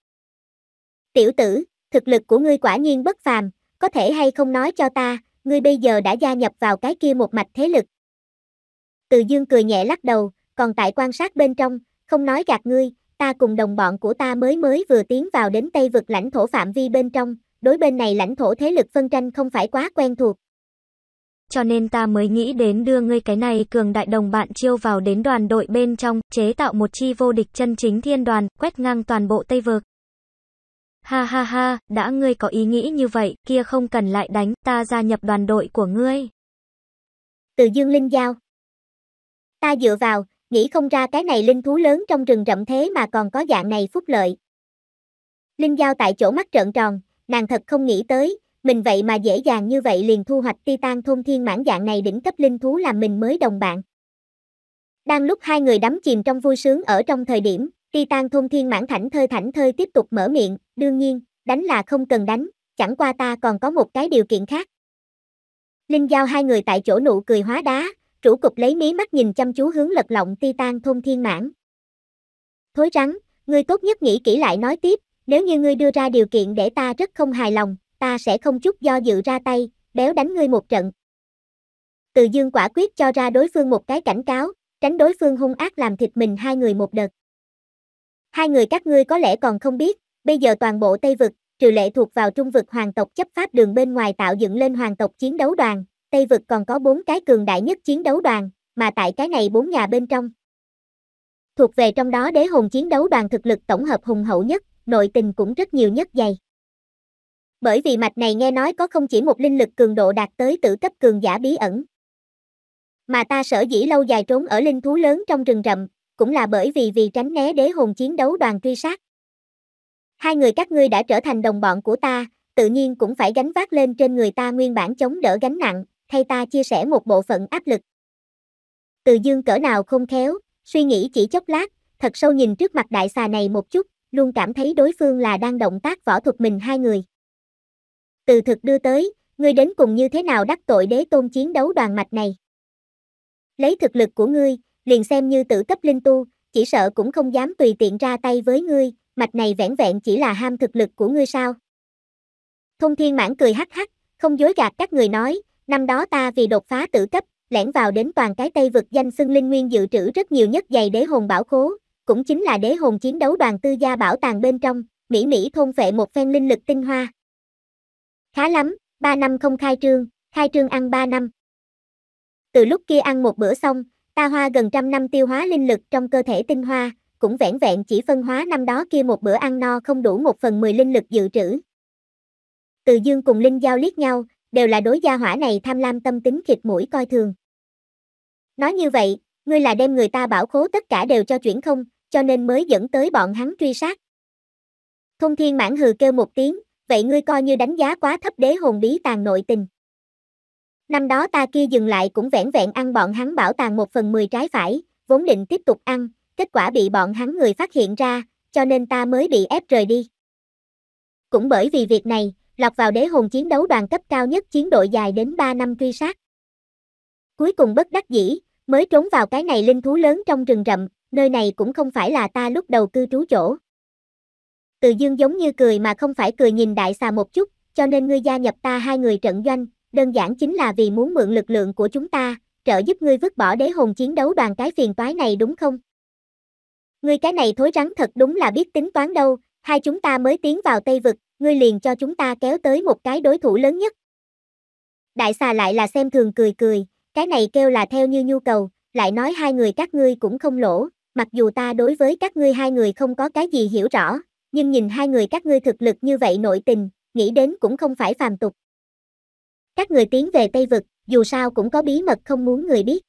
Tiểu tử, thực lực của ngươi quả nhiên bất phàm, có thể hay không nói cho ta, ngươi bây giờ đã gia nhập vào cái kia một mạch thế lực. Từ dương cười nhẹ lắc đầu, còn tại quan sát bên trong, không nói gạt ngươi, ta cùng đồng bọn của ta mới mới vừa tiến vào đến Tây vực lãnh thổ phạm vi bên trong, đối bên này lãnh thổ thế lực phân tranh không phải quá quen thuộc cho nên ta mới nghĩ đến đưa ngươi cái này cường đại đồng bạn chiêu vào đến đoàn đội bên trong, chế tạo một chi vô địch chân chính thiên đoàn, quét ngang toàn bộ Tây Vực. Ha ha ha, đã ngươi có ý nghĩ như vậy, kia không cần lại đánh, ta gia nhập đoàn đội của ngươi. Từ dương linh giao. Ta dựa vào, nghĩ không ra cái này linh thú lớn trong rừng rậm thế mà còn có dạng này phúc lợi. Linh giao tại chỗ mắt trợn tròn, nàng thật không nghĩ tới, mình vậy mà dễ dàng như vậy liền thu hoạch titan thôn thiên mãn dạng này đỉnh cấp linh thú làm mình mới đồng bạn. Đang lúc hai người đắm chìm trong vui sướng ở trong thời điểm, titan thôn thiên mãn thảnh thơi thảnh thơi tiếp tục mở miệng, đương nhiên, đánh là không cần đánh, chẳng qua ta còn có một cái điều kiện khác. Linh Giao hai người tại chỗ nụ cười hóa đá, chủ cục lấy mí mắt nhìn chăm chú hướng lật lọng titan thôn thiên mãn. Thối rắn, ngươi tốt nhất nghĩ kỹ lại nói tiếp, nếu như ngươi đưa ra điều kiện để ta rất không hài lòng, ta sẽ không chút do dự ra tay, béo đánh ngươi một trận. Từ dương quả quyết cho ra đối phương một cái cảnh cáo, tránh đối phương hung ác làm thịt mình hai người một đợt. Hai người các ngươi có lẽ còn không biết, bây giờ toàn bộ Tây Vực, trừ lệ thuộc vào trung vực hoàng tộc chấp pháp đường bên ngoài tạo dựng lên hoàng tộc chiến đấu đoàn, Tây Vực còn có bốn cái cường đại nhất chiến đấu đoàn, mà tại cái này bốn nhà bên trong. Thuộc về trong đó đế hồn chiến đấu đoàn thực lực tổng hợp hùng hậu nhất, nội tình cũng rất nhiều nhất dày bởi vì mạch này nghe nói có không chỉ một linh lực cường độ đạt tới tử cấp cường giả bí ẩn. Mà ta sở dĩ lâu dài trốn ở linh thú lớn trong rừng rậm, cũng là bởi vì vì tránh né đế hồn chiến đấu đoàn truy sát. Hai người các ngươi đã trở thành đồng bọn của ta, tự nhiên cũng phải gánh vác lên trên người ta nguyên bản chống đỡ gánh nặng, thay ta chia sẻ một bộ phận áp lực. Từ dương cỡ nào không khéo, suy nghĩ chỉ chốc lát, thật sâu nhìn trước mặt đại xà này một chút, luôn cảm thấy đối phương là đang động tác võ thuật mình hai người từ thực đưa tới, ngươi đến cùng như thế nào đắc tội đế tôn chiến đấu đoàn mạch này. Lấy thực lực của ngươi, liền xem như tử cấp linh tu, chỉ sợ cũng không dám tùy tiện ra tay với ngươi, mạch này vẻn vẹn chỉ là ham thực lực của ngươi sao. Thông thiên mãn cười hắc hắc, không dối gạt các người nói, năm đó ta vì đột phá tử cấp, lẻn vào đến toàn cái Tây vực danh xưng linh nguyên dự trữ rất nhiều nhất dày đế hồn bảo khố, cũng chính là đế hồn chiến đấu đoàn tư gia bảo tàng bên trong, mỹ mỹ thôn phệ một phen linh lực tinh hoa. Khá lắm, 3 năm không khai trương, khai trương ăn 3 năm. Từ lúc kia ăn một bữa xong, ta hoa gần trăm năm tiêu hóa linh lực trong cơ thể tinh hoa, cũng vẻn vẹn chỉ phân hóa năm đó kia một bữa ăn no không đủ một phần mười linh lực dự trữ. Từ dương cùng Linh Giao liếc nhau, đều là đối gia hỏa này tham lam tâm tính khịt mũi coi thường. Nói như vậy, ngươi là đem người ta bảo khố tất cả đều cho chuyển không, cho nên mới dẫn tới bọn hắn truy sát. Thông thiên mãn hừ kêu một tiếng, vậy ngươi coi như đánh giá quá thấp đế hồn bí tàng nội tình. Năm đó ta kia dừng lại cũng vẻn vẹn ăn bọn hắn bảo tàng một phần mười trái phải, vốn định tiếp tục ăn, kết quả bị bọn hắn người phát hiện ra, cho nên ta mới bị ép rời đi. Cũng bởi vì việc này, lọt vào đế hồn chiến đấu đoàn cấp cao nhất chiến đội dài đến 3 năm truy sát. Cuối cùng bất đắc dĩ, mới trốn vào cái này linh thú lớn trong rừng rậm, nơi này cũng không phải là ta lúc đầu cư trú chỗ. Từ dương giống như cười mà không phải cười nhìn đại xà một chút, cho nên ngươi gia nhập ta hai người trận doanh, đơn giản chính là vì muốn mượn lực lượng của chúng ta, trợ giúp ngươi vứt bỏ đế hồn chiến đấu đoàn cái phiền toái này đúng không? Ngươi cái này thối rắn thật đúng là biết tính toán đâu, hai chúng ta mới tiến vào Tây Vực, ngươi liền cho chúng ta kéo tới một cái đối thủ lớn nhất. Đại xà lại là xem thường cười cười, cái này kêu là theo như nhu cầu, lại nói hai người các ngươi cũng không lỗ, mặc dù ta đối với các ngươi hai người không có cái gì hiểu rõ, nhưng nhìn hai người các ngươi thực lực như vậy nội tình, nghĩ đến cũng không phải phàm tục. Các người tiến về Tây Vực, dù sao cũng có bí mật không muốn người biết.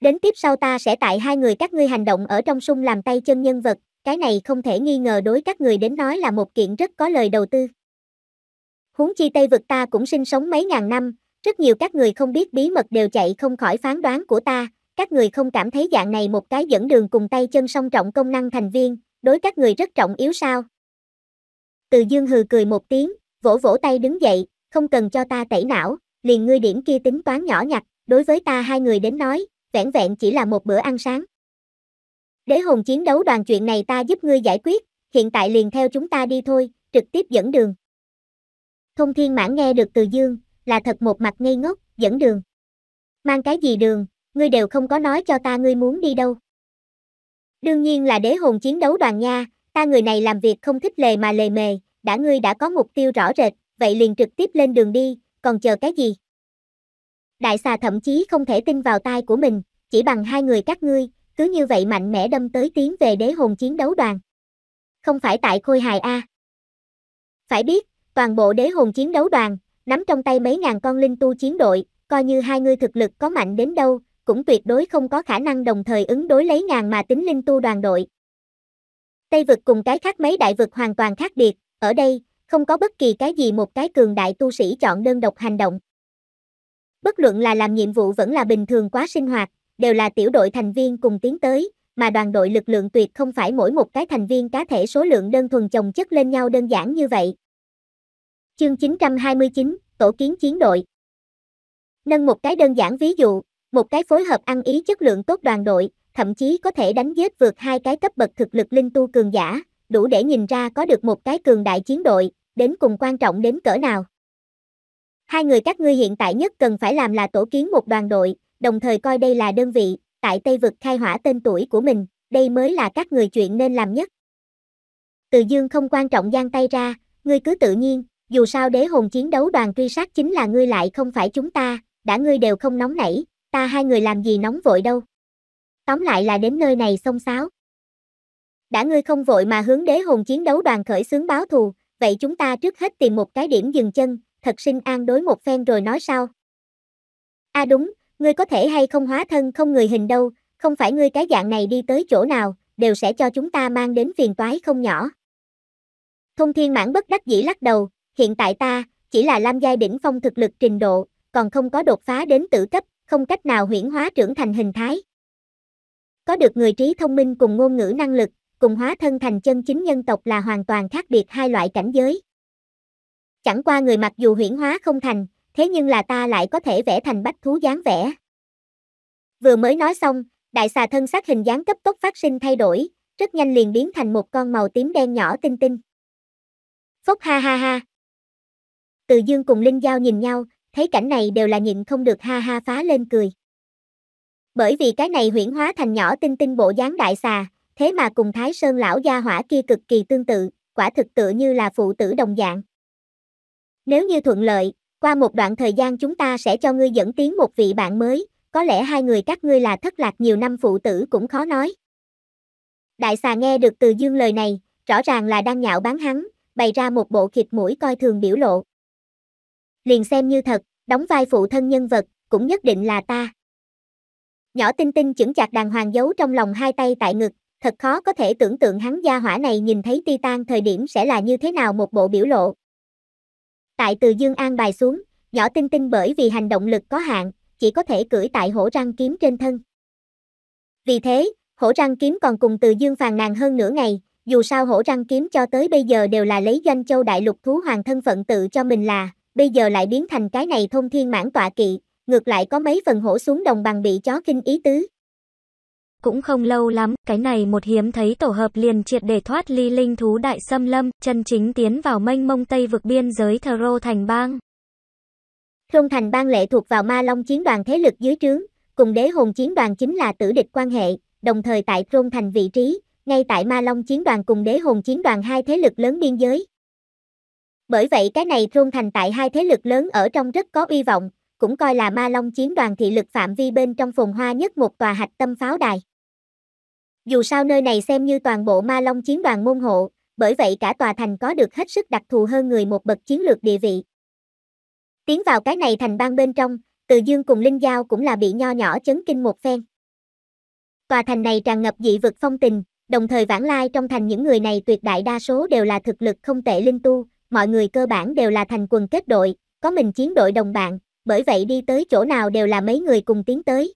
Đến tiếp sau ta sẽ tại hai người các ngươi hành động ở trong sung làm tay chân nhân vật, cái này không thể nghi ngờ đối các người đến nói là một kiện rất có lời đầu tư. Huống chi Tây Vực ta cũng sinh sống mấy ngàn năm, rất nhiều các người không biết bí mật đều chạy không khỏi phán đoán của ta, các người không cảm thấy dạng này một cái dẫn đường cùng tay chân song trọng công năng thành viên, đối các người rất trọng yếu sao? Từ dương hừ cười một tiếng, vỗ vỗ tay đứng dậy, không cần cho ta tẩy não, liền ngươi điểm kia tính toán nhỏ nhặt, đối với ta hai người đến nói, vẹn vẹn chỉ là một bữa ăn sáng. Đế hồn chiến đấu đoàn chuyện này ta giúp ngươi giải quyết, hiện tại liền theo chúng ta đi thôi, trực tiếp dẫn đường. Thông thiên mãn nghe được từ dương, là thật một mặt ngây ngốc, dẫn đường. Mang cái gì đường, ngươi đều không có nói cho ta ngươi muốn đi đâu. Đương nhiên là đế hồn chiến đấu đoàn nha, ta người này làm việc không thích lề mà lề mề, đã ngươi đã có mục tiêu rõ rệt, vậy liền trực tiếp lên đường đi, còn chờ cái gì? Đại xà thậm chí không thể tin vào tai của mình, chỉ bằng hai người các ngươi, cứ như vậy mạnh mẽ đâm tới tiến về đế hồn chiến đấu đoàn. Không phải tại khôi hài A. Phải biết, toàn bộ đế hồn chiến đấu đoàn, nắm trong tay mấy ngàn con linh tu chiến đội, coi như hai ngươi thực lực có mạnh đến đâu, cũng tuyệt đối không có khả năng đồng thời ứng đối lấy ngàn mà tính linh tu đoàn đội. Tây vực cùng cái khác mấy đại vực hoàn toàn khác biệt, ở đây, không có bất kỳ cái gì một cái cường đại tu sĩ chọn đơn độc hành động. Bất luận là làm nhiệm vụ vẫn là bình thường quá sinh hoạt, đều là tiểu đội thành viên cùng tiến tới, mà đoàn đội lực lượng tuyệt không phải mỗi một cái thành viên cá thể số lượng đơn thuần chồng chất lên nhau đơn giản như vậy. Chương 929, Tổ kiến chiến đội Nâng một cái đơn giản ví dụ, một cái phối hợp ăn ý chất lượng tốt đoàn đội, thậm chí có thể đánh giết vượt hai cái cấp bậc thực lực linh tu cường giả, đủ để nhìn ra có được một cái cường đại chiến đội, đến cùng quan trọng đến cỡ nào. Hai người các ngươi hiện tại nhất cần phải làm là tổ kiến một đoàn đội, đồng thời coi đây là đơn vị, tại Tây vực khai hỏa tên tuổi của mình, đây mới là các người chuyện nên làm nhất. Từ dương không quan trọng giang tay ra, ngươi cứ tự nhiên, dù sao đế hồn chiến đấu đoàn truy sát chính là ngươi lại không phải chúng ta, đã ngươi đều không nóng nảy, ta hai người làm gì nóng vội đâu. Tóm lại là đến nơi này xông xáo. Đã ngươi không vội mà hướng đế hồn chiến đấu đoàn khởi xướng báo thù, vậy chúng ta trước hết tìm một cái điểm dừng chân, thật sinh an đối một phen rồi nói sau. A à đúng, ngươi có thể hay không hóa thân không người hình đâu, không phải ngươi cái dạng này đi tới chỗ nào, đều sẽ cho chúng ta mang đến phiền toái không nhỏ. Thông thiên mãn bất đắc dĩ lắc đầu, hiện tại ta, chỉ là lam giai đỉnh phong thực lực trình độ, còn không có đột phá đến tử cấp, không cách nào huyển hóa trưởng thành hình thái. Có được người trí thông minh cùng ngôn ngữ năng lực, cùng hóa thân thành chân chính nhân tộc là hoàn toàn khác biệt hai loại cảnh giới. Chẳng qua người mặc dù huyển hóa không thành, thế nhưng là ta lại có thể vẽ thành bách thú dáng vẽ. Vừa mới nói xong, đại xà thân xác hình dáng cấp tốc phát sinh thay đổi, rất nhanh liền biến thành một con màu tím đen nhỏ tinh tinh. Phốc ha ha ha. Từ Dương cùng Linh Giao nhìn nhau, thấy cảnh này đều là nhịn không được ha ha phá lên cười. Bởi vì cái này huyễn hóa thành nhỏ tinh tinh bộ dáng đại xà, thế mà cùng Thái Sơn lão gia hỏa kia cực kỳ tương tự, quả thực tự như là phụ tử đồng dạng. Nếu như thuận lợi, qua một đoạn thời gian chúng ta sẽ cho ngươi dẫn tiến một vị bạn mới, có lẽ hai người các ngươi là thất lạc nhiều năm phụ tử cũng khó nói. Đại xà nghe được từ dương lời này, rõ ràng là đang nhạo bán hắn, bày ra một bộ khịt mũi coi thường biểu lộ liền xem như thật, đóng vai phụ thân nhân vật, cũng nhất định là ta. Nhỏ tinh tinh chững chạc đàng hoàng giấu trong lòng hai tay tại ngực, thật khó có thể tưởng tượng hắn gia hỏa này nhìn thấy Titan thời điểm sẽ là như thế nào một bộ biểu lộ. Tại từ Dương An bài xuống, nhỏ tinh tinh bởi vì hành động lực có hạn, chỉ có thể cưỡi tại hổ răng kiếm trên thân. Vì thế, hổ răng kiếm còn cùng từ Dương phàn nàn hơn nửa ngày, dù sao hổ răng kiếm cho tới bây giờ đều là lấy doanh châu đại lục thú hoàng thân phận tự cho mình là, bây giờ lại biến thành cái này thông thiên mãn tọa kỵ, ngược lại có mấy phần hổ xuống đồng bằng bị chó kinh ý tứ. Cũng không lâu lắm, cái này một hiếm thấy tổ hợp liền triệt để thoát ly linh thú đại xâm lâm, chân chính tiến vào mênh mông tây vực biên giới thờ rô thành bang. Rôn thành bang lệ thuộc vào ma long chiến đoàn thế lực dưới trướng, cùng đế hồn chiến đoàn chính là tử địch quan hệ, đồng thời tại Rôn thành vị trí, ngay tại ma long chiến đoàn cùng đế hồn chiến đoàn hai thế lực lớn biên giới. Bởi vậy cái này thôn thành tại hai thế lực lớn ở trong rất có uy vọng, cũng coi là ma long chiến đoàn thị lực phạm vi bên trong phồn hoa nhất một tòa hạch tâm pháo đài. Dù sao nơi này xem như toàn bộ ma long chiến đoàn môn hộ, bởi vậy cả tòa thành có được hết sức đặc thù hơn người một bậc chiến lược địa vị. Tiến vào cái này thành bang bên trong, từ dương cùng Linh Giao cũng là bị nho nhỏ chấn kinh một phen. Tòa thành này tràn ngập dị vực phong tình, đồng thời vãng lai trong thành những người này tuyệt đại đa số đều là thực lực không tệ linh tu, mọi người cơ bản đều là thành quần kết đội, có mình chiến đội đồng bạn, bởi vậy đi tới chỗ nào đều là mấy người cùng tiến tới.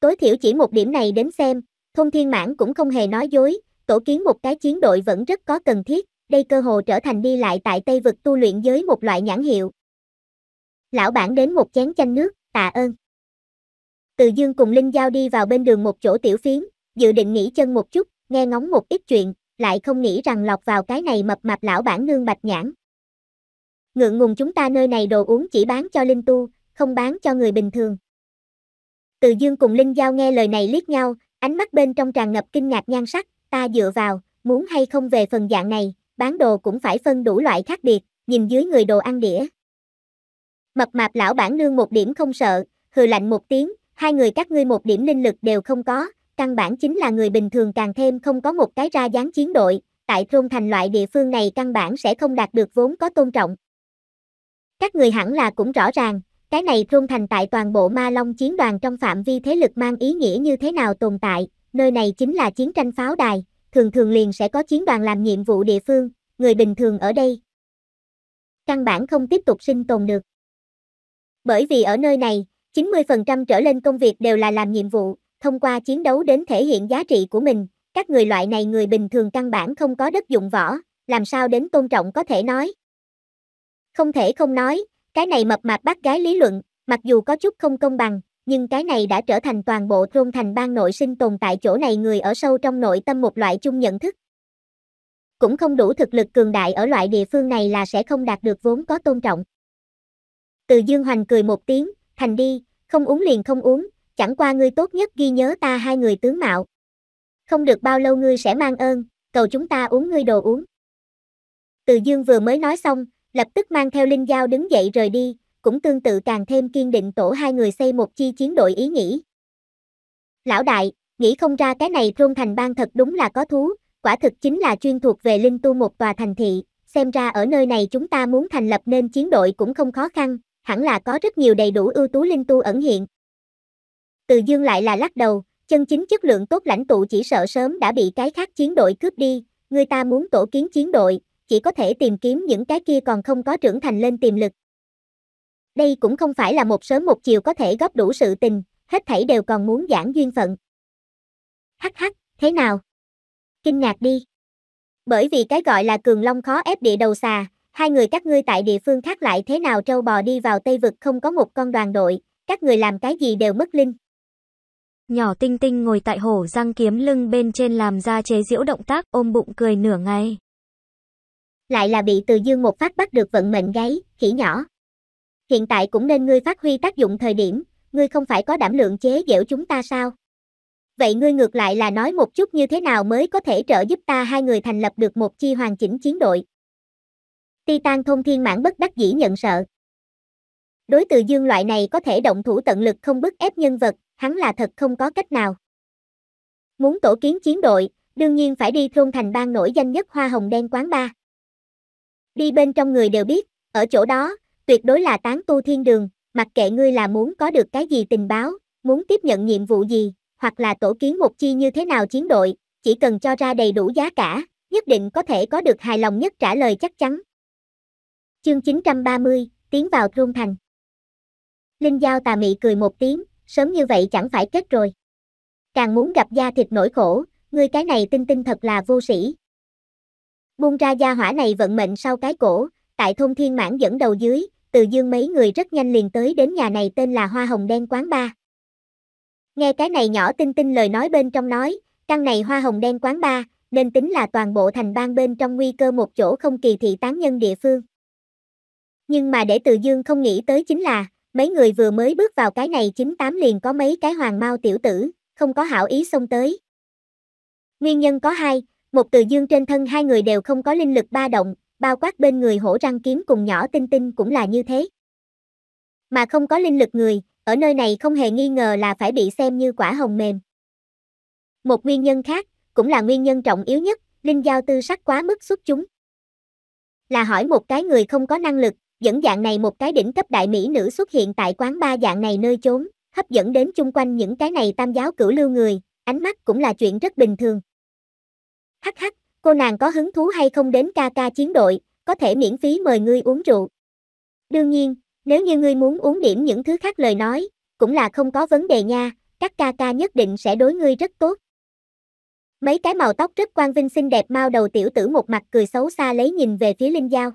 Tối thiểu chỉ một điểm này đến xem, thông thiên mãn cũng không hề nói dối, tổ kiến một cái chiến đội vẫn rất có cần thiết, đây cơ hồ trở thành đi lại tại Tây vực tu luyện giới một loại nhãn hiệu. Lão bản đến một chén chanh nước, tạ ơn. Từ Dương cùng Linh Giao đi vào bên đường một chỗ tiểu phiến, dự định nghỉ chân một chút, nghe ngóng một ít chuyện, lại không nghĩ rằng lọt vào cái này mập mạp lão bản nương bạch nhãn. Ngượng ngùng chúng ta nơi này đồ uống chỉ bán cho linh tu, không bán cho người bình thường. Từ dương cùng Linh Giao nghe lời này liếc nhau, ánh mắt bên trong tràn ngập kinh ngạc nhan sắc, ta dựa vào, muốn hay không về phần dạng này, bán đồ cũng phải phân đủ loại khác biệt, nhìn dưới người đồ ăn đĩa. Mập mạp lão bản nương một điểm không sợ, hừ lạnh một tiếng, hai người các ngươi một điểm linh lực đều không có, căn bản chính là người bình thường càng thêm không có một cái ra dáng chiến đội, tại thôn thành loại địa phương này căn bản sẽ không đạt được vốn có tôn trọng. Các người hẳn là cũng rõ ràng, cái này thôn thành tại toàn bộ ma long chiến đoàn trong phạm vi thế lực mang ý nghĩa như thế nào tồn tại, nơi này chính là chiến tranh pháo đài, thường thường liền sẽ có chiến đoàn làm nhiệm vụ địa phương, người bình thường ở đây. Căn bản không tiếp tục sinh tồn được. Bởi vì ở nơi này, 90% trở lên công việc đều là làm nhiệm vụ, thông qua chiến đấu đến thể hiện giá trị của mình, các người loại này người bình thường căn bản không có đất dụng võ, làm sao đến tôn trọng có thể nói. Không thể không nói, cái này mập mạp bác gái lý luận, mặc dù có chút không công bằng, nhưng cái này đã trở thành toàn bộ thôn thành bang nội sinh tồn tại chỗ này người ở sâu trong nội tâm một loại chung nhận thức. Cũng không đủ thực lực cường đại ở loại địa phương này là sẽ không đạt được vốn có tôn trọng. Từ Dương Hoành cười một tiếng, thành đi, không uống liền không uống, chẳng qua ngươi tốt nhất ghi nhớ ta hai người tướng mạo. Không được bao lâu ngươi sẽ mang ơn, cầu chúng ta uống ngươi đồ uống. Từ dương vừa mới nói xong, lập tức mang theo linh dao đứng dậy rời đi, cũng tương tự càng thêm kiên định tổ hai người xây một chi chiến đội ý nghĩ. Lão đại, nghĩ không ra cái này thôn thành bang thật đúng là có thú, quả thực chính là chuyên thuộc về linh tu một tòa thành thị, xem ra ở nơi này chúng ta muốn thành lập nên chiến đội cũng không khó khăn, hẳn là có rất nhiều đầy đủ ưu tú linh tu ẩn hiện. Từ Dương lại là lắc đầu, chân chính chất lượng tốt lãnh tụ chỉ sợ sớm đã bị cái khác chiến đội cướp đi, người ta muốn tổ kiến chiến đội, chỉ có thể tìm kiếm những cái kia còn không có trưởng thành lên tiềm lực. Đây cũng không phải là một sớm một chiều có thể góp đủ sự tình, hết thảy đều còn muốn giảng duyên phận. Hắc hắc, thế nào? Kinh ngạc đi. Bởi vì cái gọi là cường long khó ép địa đầu xà, hai người các ngươi tại địa phương khác lại thế nào trâu bò đi vào Tây Vực không có một con đoàn đội, các người làm cái gì đều mất linh. Nhỏ tinh tinh ngồi tại hổ răng kiếm lưng bên trên làm ra chế diễu động tác ôm bụng cười nửa ngày. Lại là bị từ dương một phát bắt được vận mệnh gáy, khỉ nhỏ. Hiện tại cũng nên ngươi phát huy tác dụng thời điểm, ngươi không phải có đảm lượng chế giễu chúng ta sao? Vậy ngươi ngược lại là nói một chút như thế nào mới có thể trợ giúp ta hai người thành lập được một chi hoàn chỉnh chiến đội. Titan thông thiên mãn bất đắc dĩ nhận sợ. Đối từ dương loại này có thể động thủ tận lực không bức ép nhân vật, hắn là thật không có cách nào. Muốn tổ kiến chiến đội, đương nhiên phải đi thôn thành bang nổi danh nhất hoa hồng đen quán ba. Đi bên trong người đều biết, ở chỗ đó, tuyệt đối là tán tu thiên đường, mặc kệ ngươi là muốn có được cái gì tình báo, muốn tiếp nhận nhiệm vụ gì, hoặc là tổ kiến một chi như thế nào chiến đội, chỉ cần cho ra đầy đủ giá cả, nhất định có thể có được hài lòng nhất trả lời chắc chắn. Chương 930, tiến vào thôn thành. Linh Giao tà mị cười một tiếng, sớm như vậy chẳng phải kết rồi. Càng muốn gặp da thịt nổi khổ, ngươi cái này tinh tinh thật là vô sĩ. Buông ra gia hỏa này vận mệnh sau cái cổ, tại thôn thiên mãn dẫn đầu dưới, từ dương mấy người rất nhanh liền tới đến nhà này tên là Hoa Hồng Đen Quán Ba. Nghe cái này nhỏ tinh tinh lời nói bên trong nói, căn này Hoa Hồng Đen Quán Ba, nên tính là toàn bộ thành bang bên trong nguy cơ một chỗ không kỳ thị tán nhân địa phương. Nhưng mà để từ dương không nghĩ tới chính là, Mấy người vừa mới bước vào cái này tám liền có mấy cái hoàng mau tiểu tử, không có hảo ý xông tới. Nguyên nhân có hai, một từ dương trên thân hai người đều không có linh lực ba động, bao quát bên người hổ răng kiếm cùng nhỏ tinh tinh cũng là như thế. Mà không có linh lực người, ở nơi này không hề nghi ngờ là phải bị xem như quả hồng mềm. Một nguyên nhân khác, cũng là nguyên nhân trọng yếu nhất, linh giao tư sắc quá mức xuất chúng. Là hỏi một cái người không có năng lực, dẫn dạng này một cái đỉnh cấp đại mỹ nữ xuất hiện tại quán ba dạng này nơi chốn, hấp dẫn đến chung quanh những cái này tam giáo cửu lưu người, ánh mắt cũng là chuyện rất bình thường. Hắc hắc, cô nàng có hứng thú hay không đến ca ca chiến đội, có thể miễn phí mời ngươi uống rượu. Đương nhiên, nếu như ngươi muốn uống điểm những thứ khác lời nói, cũng là không có vấn đề nha, các ca ca nhất định sẽ đối ngươi rất tốt. Mấy cái màu tóc rất quang vinh xinh đẹp mau đầu tiểu tử một mặt cười xấu xa lấy nhìn về phía Linh Giao.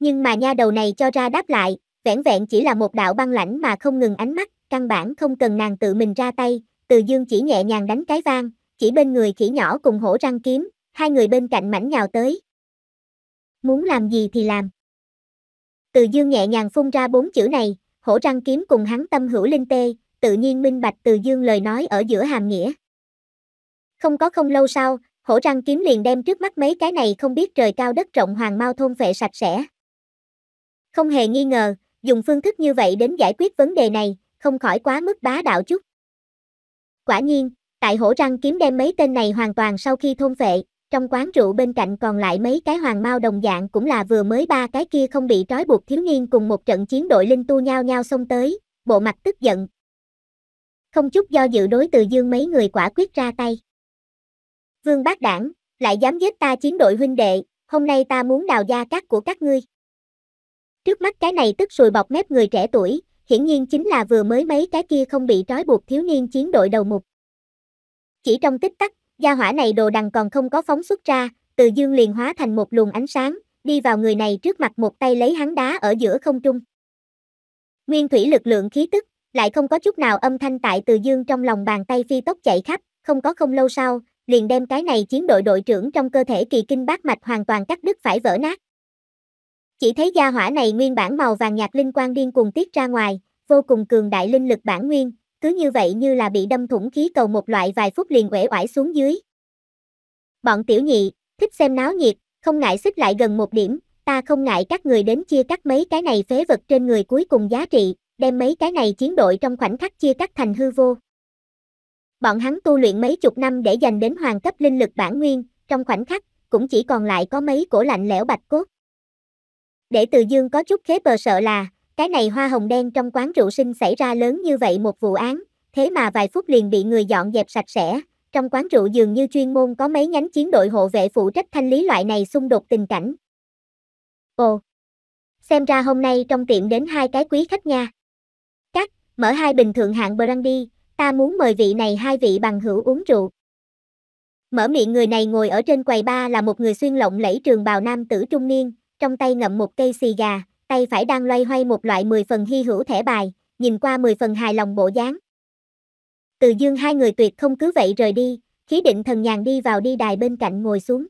Nhưng mà nha đầu này cho ra đáp lại, vẻn vẹn chỉ là một đạo băng lãnh mà không ngừng ánh mắt, căn bản không cần nàng tự mình ra tay, từ dương chỉ nhẹ nhàng đánh cái vang, chỉ bên người khỉ nhỏ cùng hổ răng kiếm, hai người bên cạnh mảnh nhào tới. Muốn làm gì thì làm. Từ dương nhẹ nhàng phun ra bốn chữ này, hổ răng kiếm cùng hắn tâm hữu linh tê, tự nhiên minh bạch từ dương lời nói ở giữa hàm nghĩa. Không có không lâu sau, hổ răng kiếm liền đem trước mắt mấy cái này không biết trời cao đất rộng hoàng mau thôn vệ sạch sẽ. Không hề nghi ngờ, dùng phương thức như vậy đến giải quyết vấn đề này, không khỏi quá mức bá đạo chút. Quả nhiên, tại hổ răng kiếm đem mấy tên này hoàn toàn sau khi thôn phệ, trong quán rượu bên cạnh còn lại mấy cái hoàng mao đồng dạng cũng là vừa mới ba cái kia không bị trói buộc thiếu niên cùng một trận chiến đội linh tu nhau nhau xông tới, bộ mặt tức giận. Không chút do dự đối từ dương mấy người quả quyết ra tay. Vương bác đảng, lại dám giết ta chiến đội huynh đệ, hôm nay ta muốn đào gia cát của các ngươi. Trước mắt cái này tức sùi bọc mép người trẻ tuổi, hiển nhiên chính là vừa mới mấy cái kia không bị trói buộc thiếu niên chiến đội đầu mục. Chỉ trong tích tắc, gia hỏa này đồ đằng còn không có phóng xuất ra, từ dương liền hóa thành một luồng ánh sáng, đi vào người này trước mặt một tay lấy hắn đá ở giữa không trung. Nguyên thủy lực lượng khí tức, lại không có chút nào âm thanh tại từ dương trong lòng bàn tay phi tốc chạy khắp, không có không lâu sau, liền đem cái này chiến đội đội trưởng trong cơ thể kỳ kinh bát mạch hoàn toàn cắt đứt phải vỡ nát. Chỉ thấy gia hỏa này nguyên bản màu vàng nhạt linh quang điên cuồng tiết ra ngoài, vô cùng cường đại linh lực bản nguyên, cứ như vậy như là bị đâm thủng khí cầu một loại vài phút liền uể oải xuống dưới. Bọn tiểu nhị, thích xem náo nhiệt, không ngại xích lại gần một điểm, ta không ngại các người đến chia cắt mấy cái này phế vật trên người cuối cùng giá trị, đem mấy cái này chiến đội trong khoảnh khắc chia cắt thành hư vô. Bọn hắn tu luyện mấy chục năm để dành đến hoàng cấp linh lực bản nguyên, trong khoảnh khắc, cũng chỉ còn lại có mấy cổ lạnh lẽo bạch cốt. Để Từ Dương có chút khế bờ sợ là, cái này hoa hồng đen trong quán rượu sinh xảy ra lớn như vậy một vụ án, thế mà vài phút liền bị người dọn dẹp sạch sẽ. Trong quán rượu dường như chuyên môn có mấy nhánh chiến đội hộ vệ phụ trách thanh lý loại này xung đột tình cảnh. Ồ! Xem ra hôm nay trong tiệm đến hai cái quý khách nha. Cắt, mở hai bình thượng hạng brandy, ta muốn mời vị này hai vị bằng hữu uống rượu. Mở miệng người này ngồi ở trên quầy ba là một người xuyên lộng lẫy trường bào nam tử trung niên, trong tay ngậm một cây xì gà, tay phải đang loay hoay một loại 10 phần hy hữu thẻ bài, nhìn qua 10 phần hài lòng bộ dáng. Từ dương hai người tuyệt không cứ vậy rời đi, khí định thần nhàn đi vào đi đài bên cạnh ngồi xuống.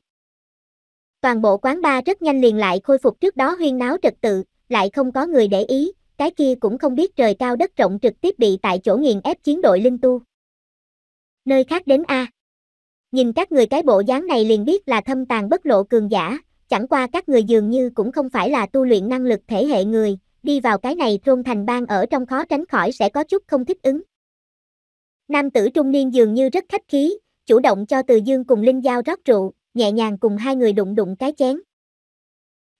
Toàn bộ quán ba rất nhanh liền lại khôi phục trước đó huyên náo trật tự, lại không có người để ý, cái kia cũng không biết trời cao đất rộng trực tiếp bị tại chỗ nghiền ép chiến đội linh tu. Nơi khác đến A. Nhìn các người cái bộ dáng này liền biết là thâm tàn bất lộ cường giả, chẳng qua các người dường như cũng không phải là tu luyện năng lực thể hệ người, đi vào cái này trôn thành bang ở trong khó tránh khỏi sẽ có chút không thích ứng. Nam tử trung niên dường như rất khách khí, chủ động cho Từ Dương cùng Linh Giao rót rượu, nhẹ nhàng cùng hai người đụng đụng cái chén.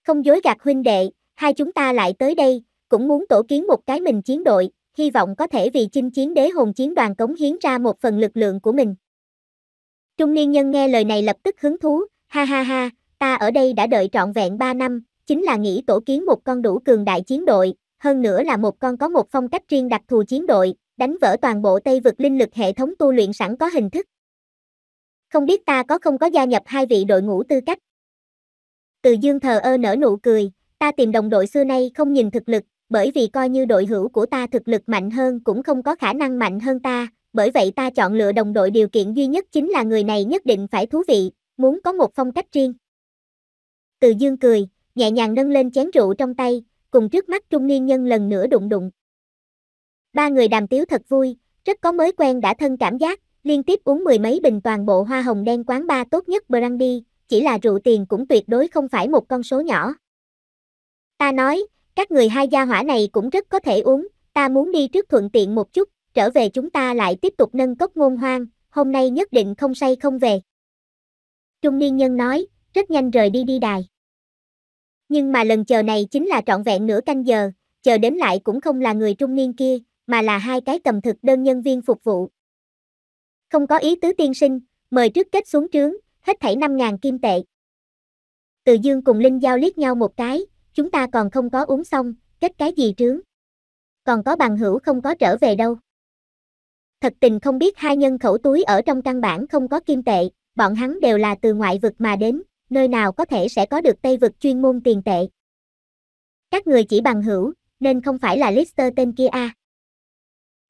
Không dối gạt huynh đệ, hai chúng ta lại tới đây, cũng muốn tổ kiến một cái mình chiến đội, hy vọng có thể vì chinh chiến đế hồn chiến đoàn cống hiến ra một phần lực lượng của mình. Trung niên nhân nghe lời này lập tức hứng thú, ha ha ha, Ta ở đây đã đợi trọn vẹn 3 năm, chính là nghĩ tổ kiến một con đủ cường đại chiến đội, hơn nữa là một con có một phong cách riêng đặc thù chiến đội, đánh vỡ toàn bộ Tây vực linh lực hệ thống tu luyện sẵn có hình thức. Không biết ta có không có gia nhập hai vị đội ngũ tư cách. Từ dương thờ ơ nở nụ cười, ta tìm đồng đội xưa nay không nhìn thực lực, bởi vì coi như đội hữu của ta thực lực mạnh hơn cũng không có khả năng mạnh hơn ta, bởi vậy ta chọn lựa đồng đội điều kiện duy nhất chính là người này nhất định phải thú vị, muốn có một phong cách riêng. Từ dương cười, nhẹ nhàng nâng lên chén rượu trong tay, cùng trước mắt trung niên nhân lần nữa đụng đụng. Ba người đàm tiếu thật vui, rất có mới quen đã thân cảm giác, liên tiếp uống mười mấy bình toàn bộ hoa hồng đen quán ba tốt nhất brandy, chỉ là rượu tiền cũng tuyệt đối không phải một con số nhỏ. Ta nói, các người hai gia hỏa này cũng rất có thể uống, ta muốn đi trước thuận tiện một chút, trở về chúng ta lại tiếp tục nâng cốc ngôn hoang, hôm nay nhất định không say không về. Trung niên nhân nói, rất nhanh rời đi đi đài. Nhưng mà lần chờ này chính là trọn vẹn nửa canh giờ, chờ đến lại cũng không là người trung niên kia, mà là hai cái cầm thực đơn nhân viên phục vụ. Không có ý tứ tiên sinh, mời trước kết xuống trướng, hết thảy 5.000 kim tệ. Từ dương cùng Linh Giao liếc nhau một cái, chúng ta còn không có uống xong, kết cái gì trướng. Còn có bằng hữu không có trở về đâu. Thật tình không biết hai nhân khẩu túi ở trong căn bản không có kim tệ, bọn hắn đều là từ ngoại vực mà đến, nơi nào có thể sẽ có được Tây vực chuyên môn tiền tệ. Các người chỉ bằng hữu, nên không phải là Lister tên kia a. À.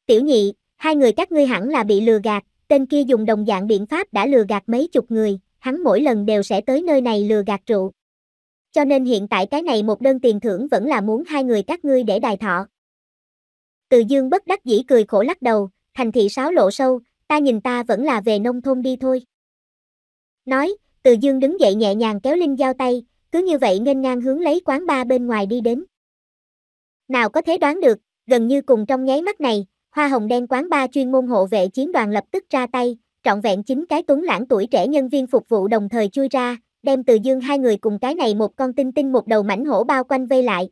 Tiểu nhị, hai người các ngươi hẳn là bị lừa gạt, tên kia dùng đồng dạng biện pháp đã lừa gạt mấy chục người, hắn mỗi lần đều sẽ tới nơi này lừa gạt rượu. Cho nên hiện tại cái này một đơn tiền thưởng vẫn là muốn hai người các ngươi để đài thọ. Từ dương bất đắc dĩ cười khổ lắc đầu, thành thị sáo lộ sâu, ta nhìn ta vẫn là về nông thôn đi thôi. Nói, từ dương đứng dậy nhẹ nhàng kéo Linh Giao tay, cứ như vậy nghênh ngang hướng lấy quán ba bên ngoài đi đến. Nào có thể đoán được, gần như cùng trong nháy mắt này, hoa hồng đen quán ba chuyên môn hộ vệ chiến đoàn lập tức ra tay, trọn vẹn chính cái tuấn lãng tuổi trẻ nhân viên phục vụ đồng thời chui ra, đem từ dương hai người cùng cái này một con tinh tinh một đầu mảnh hổ bao quanh vây lại.